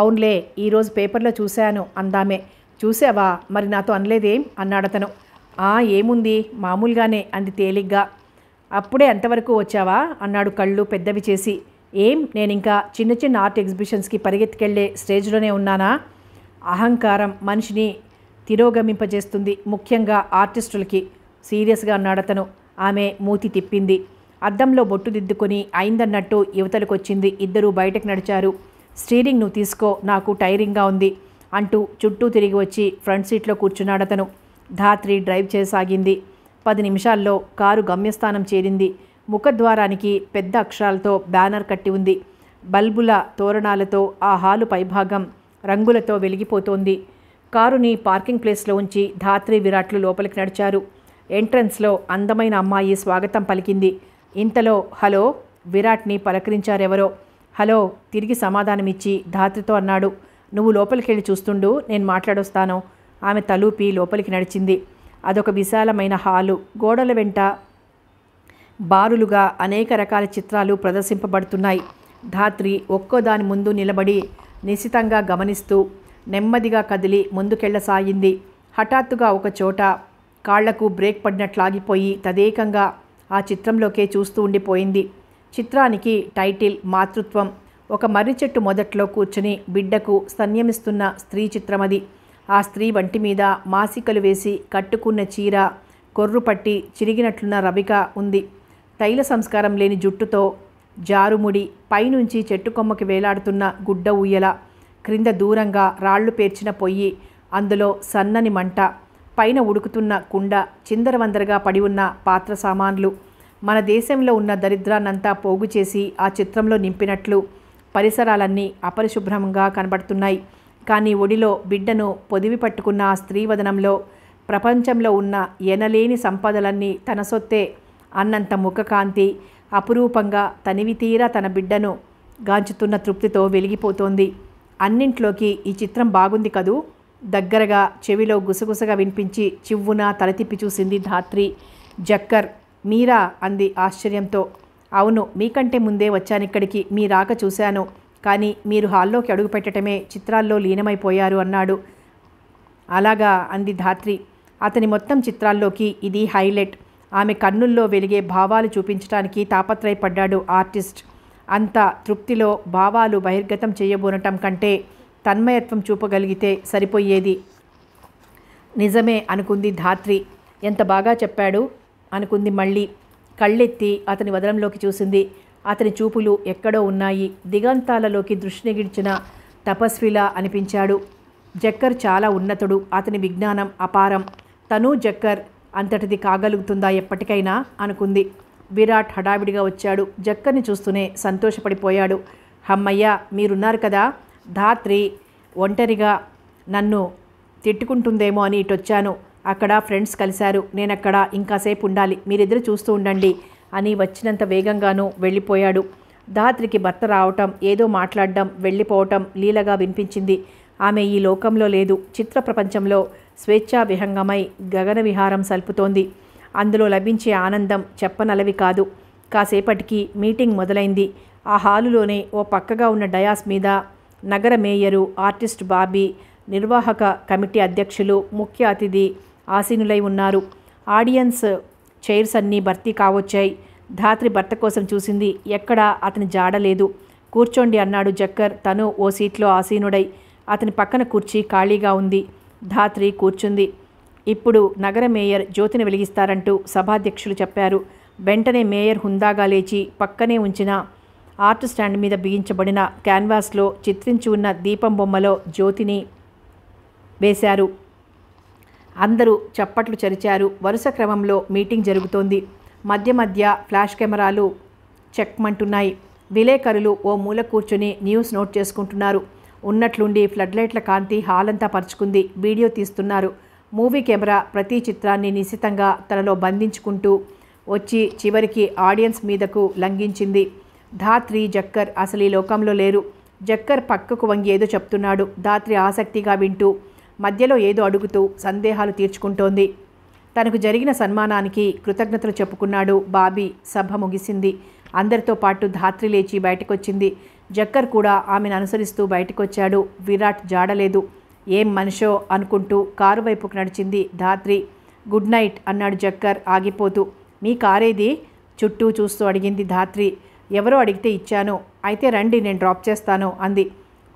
అవునులే ఈరోజు పేపర్లో చూశాను అందామే చూసావా మరి నాతో అనలేదేం అన్నాడతను ఆ ఏముంది మామూలుగానే అంది తేలిగ్గా అప్పుడే ఎంతవరకు వచ్చావా అన్నాడు కళ్ళు పెద్దవి చేసి ఏం నేను ఇంకా చిన్న చిన్న ఆర్ట్ ఎగ్జిబిషన్స్కి పరిగెత్తికెళ్లే స్టేజ్లోనే ఉన్నానా అహంకారం మనిషిని తిరోగమింపజేస్తుంది ముఖ్యంగా ఆర్టిస్టులకి సీరియస్గా అన్నాడతను ఆమె మూతి తిప్పింది అద్దంలో బొట్టు దిద్దుకొని అయిందన్నట్టు యువతలకొచ్చింది ఇద్దరూ బయటకు నడిచారు స్టీరింగ్ నువ్వు తీసుకో నాకు టైరింగ్గా ఉంది అంటూ చుట్టూ తిరిగి వచ్చి ఫ్రంట్ సీట్లో కూర్చున్నాడతను ధాత్రి డ్రైవ్ చేయసాగింది పది నిమిషాల్లో కారు గమ్యస్థానం చేరింది ముఖద్వారానికి పెద్ద అక్షరాలతో బ్యానర్ కట్టి ఉంది బల్బుల తోరణాలతో ఆ హాలు పైభాగం రంగులతో వెలిగిపోతోంది కారుని పార్కింగ్ ప్లేస్లో ఉంచి ధాత్రి విరాట్లు లోపలికి నడిచారు ఎంట్రన్స్లో అందమైన అమ్మాయి స్వాగతం పలికింది ఇంతలో హలో విరాట్ని పలకరించారెవరో హలో తిరిగి సమాధానమిచ్చి ధాత్రితో అన్నాడు నువ్వు లోపలికెళ్ళి చూస్తుండు నేను మాట్లాడొస్తాను ఆమె తలూపి లోపలికి నడిచింది అదొక విశాలమైన హాలు గోడల వెంట బారులుగా అనేక రకాల చిత్రాలు ప్రదర్శింపబడుతున్నాయి ధాత్రి ఒక్కో దాని ముందు నిలబడి నిశితంగా గమనిస్తూ నెమ్మదిగా కదిలి ముందుకెళ్ళసాగింది హఠాత్తుగా ఒక చోట కాళ్లకు బ్రేక్ పడినట్లాగిపోయి తదేకంగా ఆ చిత్రంలోకే చూస్తూ ఉండిపోయింది చిత్రానికి టైటిల్ మాతృత్వం ఒక మర్రి చెట్టు మొదట్లో కూర్చుని బిడ్డకు సన్యమిస్తున్న స్త్రీ చిత్రమది ఆ స్త్రీ వంటి మీద మాసికలు వేసి కట్టుకున్న చీర కొర్రు పట్టి చిరిగినట్లున్న రవిక ఉంది తైల సంస్కారం లేని జుట్టుతో జారుముడి పైనుంచి చెట్టు కొమ్మకి వేలాడుతున్న గుడ్డ ఉయ్యల క్రింద దూరంగా రాళ్లు పేర్చిన పొయ్యి అందులో సన్నని మంట పైన ఉడుకుతున్న కుండ చిందరవందరగా పడి ఉన్న పాత్ర సామాన్లు మన దేశంలో ఉన్న దరిద్రాన్నంతా పోగు చేసి ఆ చిత్రంలో నింపినట్లు పరిసరాలన్నీ అపరిశుభ్రంగా కనబడుతున్నాయి కానీ ఒడిలో బిడ్డను పొదివి పట్టుకున్న ఆ స్త్రీ వదనంలో ప్రపంచంలో ఉన్న ఎనలేని సంపదలన్నీ తన సొత్తే అన్నంత ముఖకాంతి అపురూపంగా తనివి తీరా తన బిడ్డను గాంచుతున్న తృప్తితో వెలిగిపోతోంది అన్నింట్లోకి ఈ చిత్రం బాగుంది కదూ దగ్గరగా చెవిలో గుసగుసగా వినిపించి చివ్వున తలతిప్పి చూసింది ధాత్రి జక్కర్ మీరా అంది ఆశ్చర్యంతో అవును మీకంటే ముందే వచ్చానిక్కడికి మీ రాక చూశాను కానీ మీరు హాల్లోకి అడుగుపెట్టడమే చిత్రాల్లో లీనమైపోయారు అన్నాడు అలాగా అంది ధాత్రి అతని మొత్తం చిత్రాల్లోకి ఇది హైలైట్ ఆమె కన్నుల్లో వెలిగే భావాలు చూపించడానికి తాపత్రయపడ్డాడు ఆర్టిస్ట్ అంత తృప్తిలో భావాలు బహిర్గతం చేయబోనటం కంటే తన్మయత్వం చూపగలిగితే సరిపోయేది నిజమే అనుకుంది ధాత్రి ఎంత బాగా చెప్పాడు అనుకుంది మళ్ళీ కళ్ళెత్తి అతని వదలంలోకి చూసింది అతని చూపులు ఎక్కడో ఉన్నాయి దిగంతాలలోకి దృష్టిగిడిచిన తపస్విలా అనిపించాడు జక్కర్ చాలా ఉన్నతుడు అతని విజ్ఞానం అపారం తను జక్కర్ అంతటిది కాగలుగుతుందా ఎప్పటికైనా అనుకుంది విరాట్ హడావిడిగా వచ్చాడు జక్కర్ని చూస్తూనే సంతోషపడిపోయాడు హమ్మయ్య మీరున్నారు కదా ధాత్రి ఒంటరిగా నన్ను తిట్టుకుంటుందేమో అని ఇటొచ్చాను అక్కడ ఫ్రెండ్స్ కలిశారు నేనక్కడ ఇంకాసేపు ఉండాలి మీరిద్దరు చూస్తూ ఉండండి అని వచ్చినంత వేగంగానూ వెళ్ళిపోయాడు ధాత్రికి భర్త రావటం ఏదో మాట్లాడడం వెళ్ళిపోవటం లీలగా వినిపించింది ఆమె ఈ లోకంలో లేదు చిత్ర ప్రపంచంలో స్వేచ్ఛా విహంగమై గగన విహారం సల్పుతోంది అందులో లభించే ఆనందం చెప్పనలవి కాదు కాసేపటికి మీటింగ్ మొదలైంది ఆ హాలులోనే ఓ పక్కగా ఉన్న డయాస్ మీద నగర మేయరు ఆర్టిస్ట్ బాబీ నిర్వాహక కమిటీ అధ్యక్షులు ముఖ్య అతిథి ఆసీనులై ఉన్నారు ఆడియన్స్ చైర్స్ అన్నీ భర్తీ కావచ్చాయి ధాత్రి భర్త కోసం చూసింది ఎక్కడా అతని జాడలేదు కూర్చోండి అన్నాడు జక్కర్ తను ఓ సీట్లో ఆసీనుడై అతని పక్కన కూర్చి ఖాళీగా ఉంది ధాత్రి కూర్చుంది ఇప్పుడు నగర మేయర్ జ్యోతిని వెలిగిస్తారంటూ సభాధ్యక్షులు చెప్పారు వెంటనే మేయర్ హుందాగా లేచి పక్కనే ఉంచిన ఆర్ట్ స్టాండ్ మీద బిగించబడిన క్యాన్వాస్లో చిత్రించి ఉన్న దీపం బొమ్మలో జ్యోతిని వేశారు అందరూ చప్పట్లు చరిచారు వరుస క్రమంలో మీటింగ్ జరుగుతోంది మధ్య మధ్య ఫ్లాష్ కెమెరాలు చెక్మంటున్నాయి విలేకరులు ఓ మూల కూర్చొని న్యూస్ నోట్ చేసుకుంటున్నారు ఉన్నట్లుండి ఫ్లడ్ లైట్ల కాంతి హాల్ అంతా పరుచుకుంది వీడియో తీస్తున్నారు మూవీ కెమెరా ప్రతి చిత్రాన్ని నిశితంగా తనలో బంధించుకుంటూ వచ్చి చివరికి ఆడియన్స్ మీదకు లంఘించింది ధాత్రి జక్కర్ అసలు ఈ లోకంలో లేరు జక్కర్ పక్కకు వంగి ఏదో చెప్తున్నాడు ధాత్రి ఆసక్తిగా వింటూ మధ్యలో ఏదో అడుగుతూ సందేహాలు తీర్చుకుంటోంది తనకు జరిగిన సన్మానానికి కృతజ్ఞతలు చెప్పుకున్నాడు బాబీ సభ ముగిసింది అందరితో పాటు ధాత్రి లేచి బయటకొచ్చింది జక్కర్ కూడా ఆమెను అనుసరిస్తూ బయటకొచ్చాడు విరాట్ జాడలేదు ఏం మనిషో అనుకుంటూ కారు వైపుకు నడిచింది ధాత్రి గుడ్ నైట్ అన్నాడు జక్కర్ ఆగిపోతూ మీ కారేది చుట్టూ చూస్తూ అడిగింది ధాత్రి ఎవరో అడిగితే ఇచ్చాను అయితే రండి నేను డ్రాప్ చేస్తాను అంది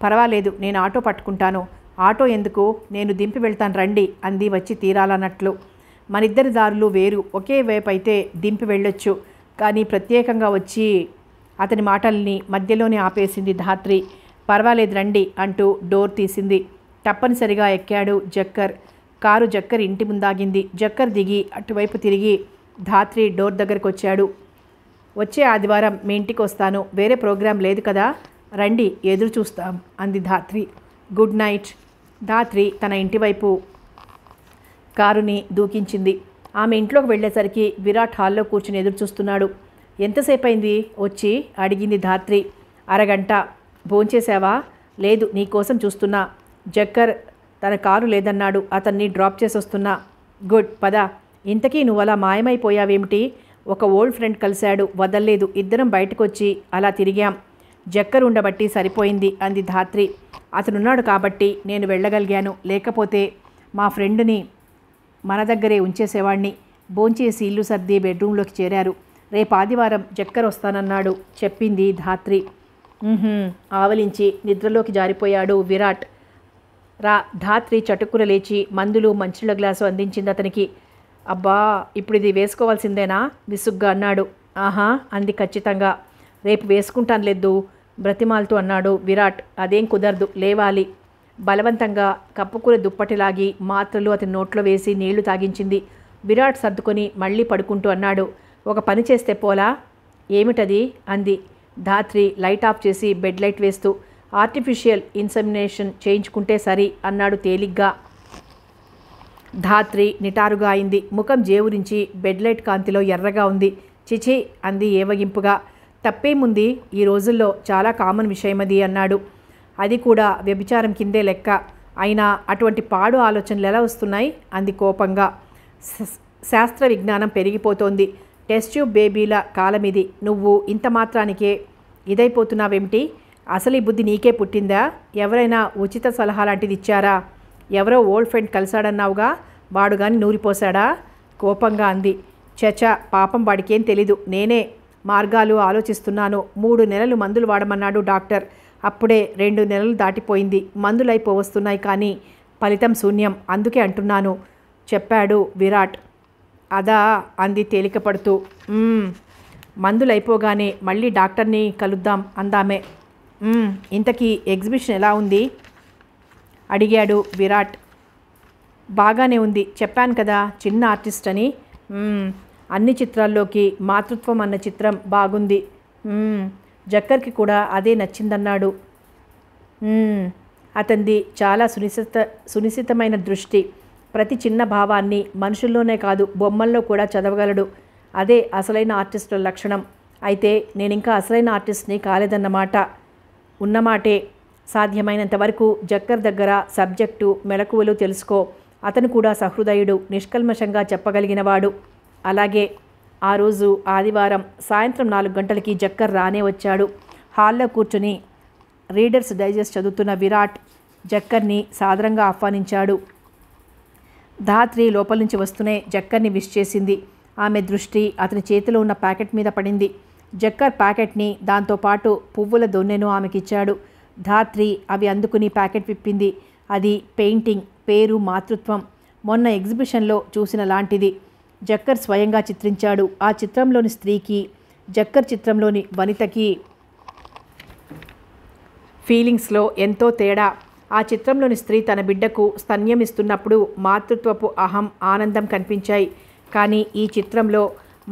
పర్వాలేదు నేను ఆటో పట్టుకుంటాను ఆటో ఎందుకు నేను దింపి వెళ్తాను రండి అంది వచ్చి తీరాలన్నట్లు మనిద్దరి దారులు వేరు ఒకే వైపు అయితే దింపి వెళ్ళొచ్చు కానీ ప్రత్యేకంగా వచ్చి అతని మాటల్ని మధ్యలోనే ఆపేసింది ధాత్రి పర్వాలేదు రండి అంటూ డోర్ తీసింది తప్పనిసరిగా ఎక్కాడు జక్కర్ కారు జక్కర్ ఇంటి ముందాగింది జక్కర్ దిగి అటువైపు తిరిగి ధాత్రి డోర్ దగ్గరకు వచ్చాడు వచ్చే ఆదివారం మీ ఇంటికి వస్తాను వేరే ప్రోగ్రాం లేదు కదా రండి ఎదురు చూస్తాం అంది ధాత్రి గుడ్ నైట్ ధాత్రి తన ఇంటివైపు కారుని దూకించింది ఆమె ఇంట్లోకి వెళ్ళేసరికి విరాట్ హాల్లో కూర్చుని ఎదురు చూస్తున్నాడు ఎంతసేపు అయింది వచ్చి అడిగింది ధాత్రి అరగంట భోంచేశావా లేదు నీకోసం చూస్తున్నా జక్కర్ తన కారు లేదన్నాడు అతన్ని డ్రాప్ చేసి వస్తున్నా గుడ్ పద ఇంతకీ నువ్వు అలా మాయమైపోయావేమిటి ఒక ఓల్డ్ ఫ్రెండ్ కలిశాడు వదల్లేదు ఇద్దరం బయటకొచ్చి అలా తిరిగాం జక్కరుండబట్టి సరిపోయింది అంది ధాత్రి అతనున్నాడు కాబట్టి నేను వెళ్ళగలిగాను లేకపోతే మా ఫ్రెండ్ని మన దగ్గరే ఉంచేసేవాణ్ణి భోంచేసి ఇల్లు సర్ది బెడ్రూంలోకి చేరారు రేపు ఆదివారం జక్కర్ వస్తానన్నాడు చెప్పింది ధాత్రి ఆవలించి నిద్రలోకి జారిపోయాడు విరాట్ రా ధాత్రి చటుకుర లేచి మందులు మంచిళ్ళ గ్లాసు అందించింది అతనికి అబ్బా ఇప్పుడు ఇది వేసుకోవాల్సిందేనా విసుగ్గా అన్నాడు ఆహా అంది ఖచ్చితంగా రేపు వేసుకుంటాను లేదు బ్రతిమాలతో అన్నాడు విరాట్ అదేం కుదరదు లేవాలి బలవంతంగా కప్పుకూర దుప్పటిలాగి మాత్రలు అతని నోట్లో వేసి నీళ్లు తాగించింది విరాట్ సర్దుకొని మళ్ళీ పడుకుంటూ అన్నాడు ఒక పని చేస్తే పోలా ఏమిటది అంది ధాత్రి లైట్ ఆఫ్ చేసి బెడ్ లైట్ వేస్తూ ఆర్టిఫిషియల్ ఇన్సమినేషన్ చేయించుకుంటే సరి అన్నాడు తేలిగ్గా ధాత్రి నిటారుగా అయింది ముఖం జేవురించి బెడ్ లైట్ కాంతిలో ఎర్రగా ఉంది చిచి అంది ఏవగింపుగా తప్పేముంది ఈ రోజుల్లో చాలా కామన్ విషయమది అన్నాడు అది కూడా వ్యభిచారం కిందే లెక్క అయినా అటువంటి పాడు ఆలోచనలు ఎలా వస్తున్నాయి అంది కోపంగా శాస్త్ర విజ్ఞానం పెరిగిపోతోంది టెస్ట్ ట్యూబ్ బేబీల కాలం ఇది నువ్వు ఇంత మాత్రానికే ఇదైపోతున్నావేమిటి అసలు ఈ బుద్ధి నీకే పుట్టిందా ఎవరైనా ఉచిత సలహా లాంటిది ఇచ్చారా ఎవరో ఓల్డ్ ఫ్రెండ్ కలిశాడన్నావుగా వాడు కానీ నూరిపోశాడా కోపంగా అంది చచా పాపం వాడికేం తెలీదు నేనే మార్గాలు ఆలోచిస్తున్నాను మూడు నెలలు మందులు వాడమన్నాడు డాక్టర్ అప్పుడే రెండు నెలలు దాటిపోయింది మందులైపోవస్తున్నాయి కానీ ఫలితం శూన్యం అందుకే అంటున్నాను చెప్పాడు విరాట్ అదా అంది తేలికపడుతూ మందులైపోగానే మళ్ళీ డాక్టర్ని కలుద్దాం అందామే ఇంతకీ ఎగ్జిబిషన్ ఎలా ఉంది అడిగాడు విరాట్ బాగానే ఉంది చెప్పాను కదా చిన్న ఆర్టిస్ట్ అని అన్ని చిత్రాల్లోకి మాతృత్వం అన్న చిత్రం బాగుంది జక్కర్కి కూడా అదే నచ్చిందన్నాడు అతనిది చాలా సునిశిత సునిశితమైన దృష్టి ప్రతి చిన్న భావాన్ని మనుషుల్లోనే కాదు బొమ్మల్లో కూడా చదవగలడు అదే అసలైన ఆర్టిస్టుల లక్షణం అయితే నేను ఇంకా అసలైన ఆర్టిస్ట్ని కాలేదన్నమాట ఉన్నమాటే సాధ్యమైనంత వరకు జక్కర్ దగ్గర సబ్జెక్టు మెలకువలు తెలుసుకో అతను కూడా సహృదయుడు నిష్కల్మషంగా చెప్పగలిగినవాడు అలాగే ఆ రోజు ఆదివారం సాయంత్రం నాలుగు గంటలకి జక్కర్ రానే వచ్చాడు హాల్లో కూర్చుని రీడర్స్ డైజెస్ట్ చదువుతున్న విరాట్ జక్కర్ని సాదరంగా ఆహ్వానించాడు ధాత్రి లోపల నుంచి వస్తూనే జక్కర్ని విష్ చేసింది ఆమె దృష్టి అతని చేతిలో ఉన్న ప్యాకెట్ మీద పడింది జక్కర్ ప్యాకెట్ని దాంతోపాటు పువ్వుల దొన్నెను ఆమెకిచ్చాడు ధాత్రి అవి అందుకుని ప్యాకెట్ విప్పింది అది పెయింటింగ్ పేరు మాతృత్వం మొన్న ఎగ్జిబిషన్లో చూసిన లాంటిది జక్కర్ స్వయంగా చిత్రించాడు ఆ చిత్రంలోని స్త్రీకి జక్కర్ చిత్రంలోని వనితకి ఫీలింగ్స్లో ఎంతో తేడా ఆ చిత్రంలోని స్త్రీ తన బిడ్డకు స్తన్యమిస్తున్నప్పుడు మాతృత్వపు అహం ఆనందం కనిపించాయి కానీ ఈ చిత్రంలో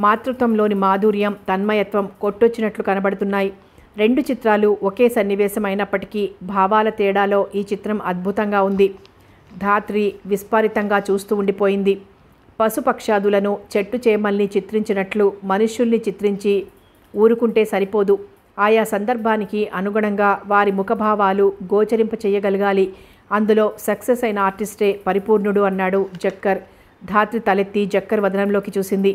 మాతృత్వంలోని మాధుర్యం తన్మయత్వం కొట్టొచ్చినట్లు కనబడుతున్నాయి రెండు చిత్రాలు ఒకే సన్నివేశం అయినప్పటికీ భావాల తేడాలో ఈ చిత్రం అద్భుతంగా ఉంది ధాత్రి విస్ఫారితంగా చూస్తూ ఉండిపోయింది పశుపక్షాదులను చెట్టు చేమల్ని చిత్రించినట్లు మనుష్యుల్ని చిత్రించి ఊరుకుంటే సరిపోదు ఆయా సందర్భానికి అనుగుణంగా వారి ముఖభావాలు గోచరింప చేయగలగాలి అందులో సక్సెస్ అయిన ఆర్టిస్టే పరిపూర్ణుడు అన్నాడు జక్కర్ ధాత్రి తలెత్తి జక్కర్ వదనంలోకి చూసింది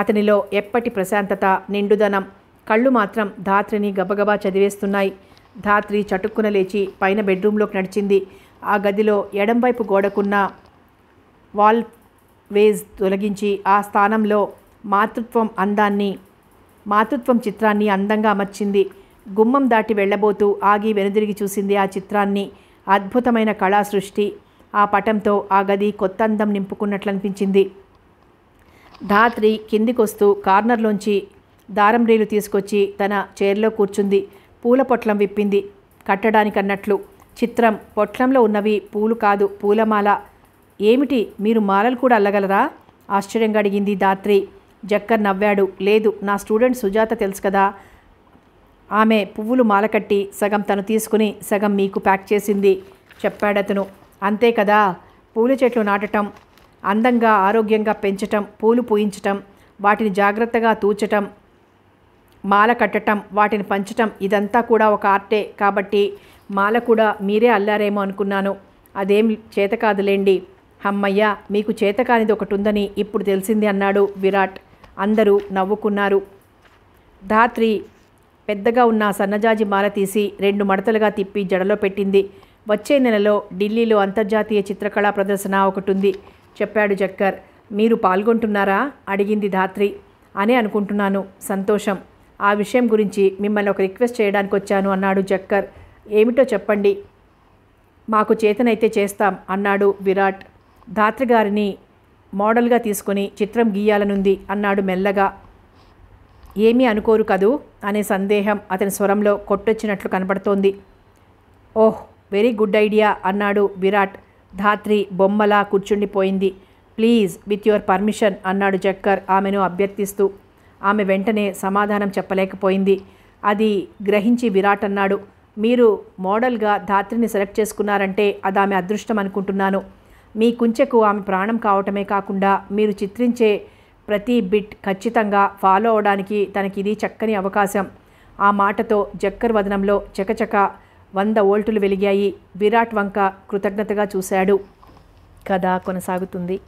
అతనిలో ఎప్పటి ప్రశాంతత నిండుదనం కళ్ళు మాత్రం ధాత్రిని గబగబా చదివేస్తున్నాయి ధాత్రి చటుక్కున లేచి పైన బెడ్రూమ్లోకి నడిచింది ఆ గదిలో ఎడంవైపు గోడకున్న వాల్ వేజ్ తొలగించి ఆ స్థానంలో మాతృత్వం అందాన్ని మాతృత్వం చిత్రాన్ని అందంగా అమర్చింది గుమ్మం దాటి వెళ్ళబోతూ ఆగి వెనుదిరిగి చూసింది ఆ చిత్రాన్ని అద్భుతమైన కళా సృష్టి ఆ పటంతో ఆ గది కొత్త అందం నింపుకున్నట్లు అనిపించింది ధాత్రి కిందికొస్తూ కార్నర్లోంచి దారం రీలు తీసుకొచ్చి తన చైర్లో కూర్చుంది పూల పొట్లం విప్పింది కట్టడానికన్నట్లు చిత్రం పొట్లంలో ఉన్నవి పూలు కాదు పూలమాల ఏమిటి మీరు మాలలు కూడా అల్లగలరా ఆశ్చర్యంగా అడిగింది దాత్రి జక్కర్ నవ్వాడు లేదు నా స్టూడెంట్ సుజాత తెలుసు కదా ఆమె పువ్వులు మాల కట్టి సగం తను తీసుకుని సగం మీకు ప్యాక్ చేసింది చెప్పాడతను అంతే కదా పూల చెట్లు నాటటం అందంగా ఆరోగ్యంగా పెంచటం పూలు పూయించటం వాటిని జాగ్రత్తగా తూచటం మాల కట్టటం వాటిని పంచటం ఇదంతా కూడా ఒక ఆర్టే కాబట్టి మాల కూడా మీరే అల్లారేమో అనుకున్నాను అదేం చేత కాదులేండి హమ్మయ్య మీకు చేతకానిది ఒకటి ఉందని ఇప్పుడు తెలిసింది అన్నాడు విరాట్ అందరూ నవ్వుకున్నారు ధాత్రి పెద్దగా ఉన్న సన్నజాజి మాల తీసి రెండు మడతలుగా తిప్పి జడలో పెట్టింది వచ్చే నెలలో ఢిల్లీలో అంతర్జాతీయ చిత్రకళా ప్రదర్శన ఒకటి ఉంది చెప్పాడు జక్కర్ మీరు పాల్గొంటున్నారా అడిగింది ధాత్రి అని అనుకుంటున్నాను సంతోషం ఆ విషయం గురించి మిమ్మల్ని ఒక రిక్వెస్ట్ చేయడానికి వచ్చాను అన్నాడు జక్కర్ ఏమిటో చెప్పండి మాకు చేతనైతే చేస్తాం అన్నాడు విరాట్ గారిని మోడల్గా తీసుకుని చిత్రం గీయాలనుంది అన్నాడు మెల్లగా ఏమీ అనుకోరు కదూ అనే సందేహం అతని స్వరంలో కొట్టొచ్చినట్లు కనపడుతోంది ఓహ్ వెరీ గుడ్ ఐడియా అన్నాడు విరాట్ ధాత్రి బొమ్మలా కూర్చుండిపోయింది ప్లీజ్ విత్ యువర్ పర్మిషన్ అన్నాడు జక్కర్ ఆమెను అభ్యర్థిస్తూ ఆమె వెంటనే సమాధానం చెప్పలేకపోయింది అది గ్రహించి విరాట్ అన్నాడు మీరు మోడల్గా ధాత్రిని సెలెక్ట్ చేసుకున్నారంటే అది ఆమె అదృష్టం అనుకుంటున్నాను మీ కుంచెకు ఆమె ప్రాణం కావటమే కాకుండా మీరు చిత్రించే ప్రతి బిట్ ఖచ్చితంగా ఫాలో అవడానికి తనకిది చక్కని అవకాశం ఆ మాటతో జక్కర్ వదనంలో చకచక వంద వోల్టులు వెలిగాయి విరాట్ వంక కృతజ్ఞతగా చూశాడు కథ కొనసాగుతుంది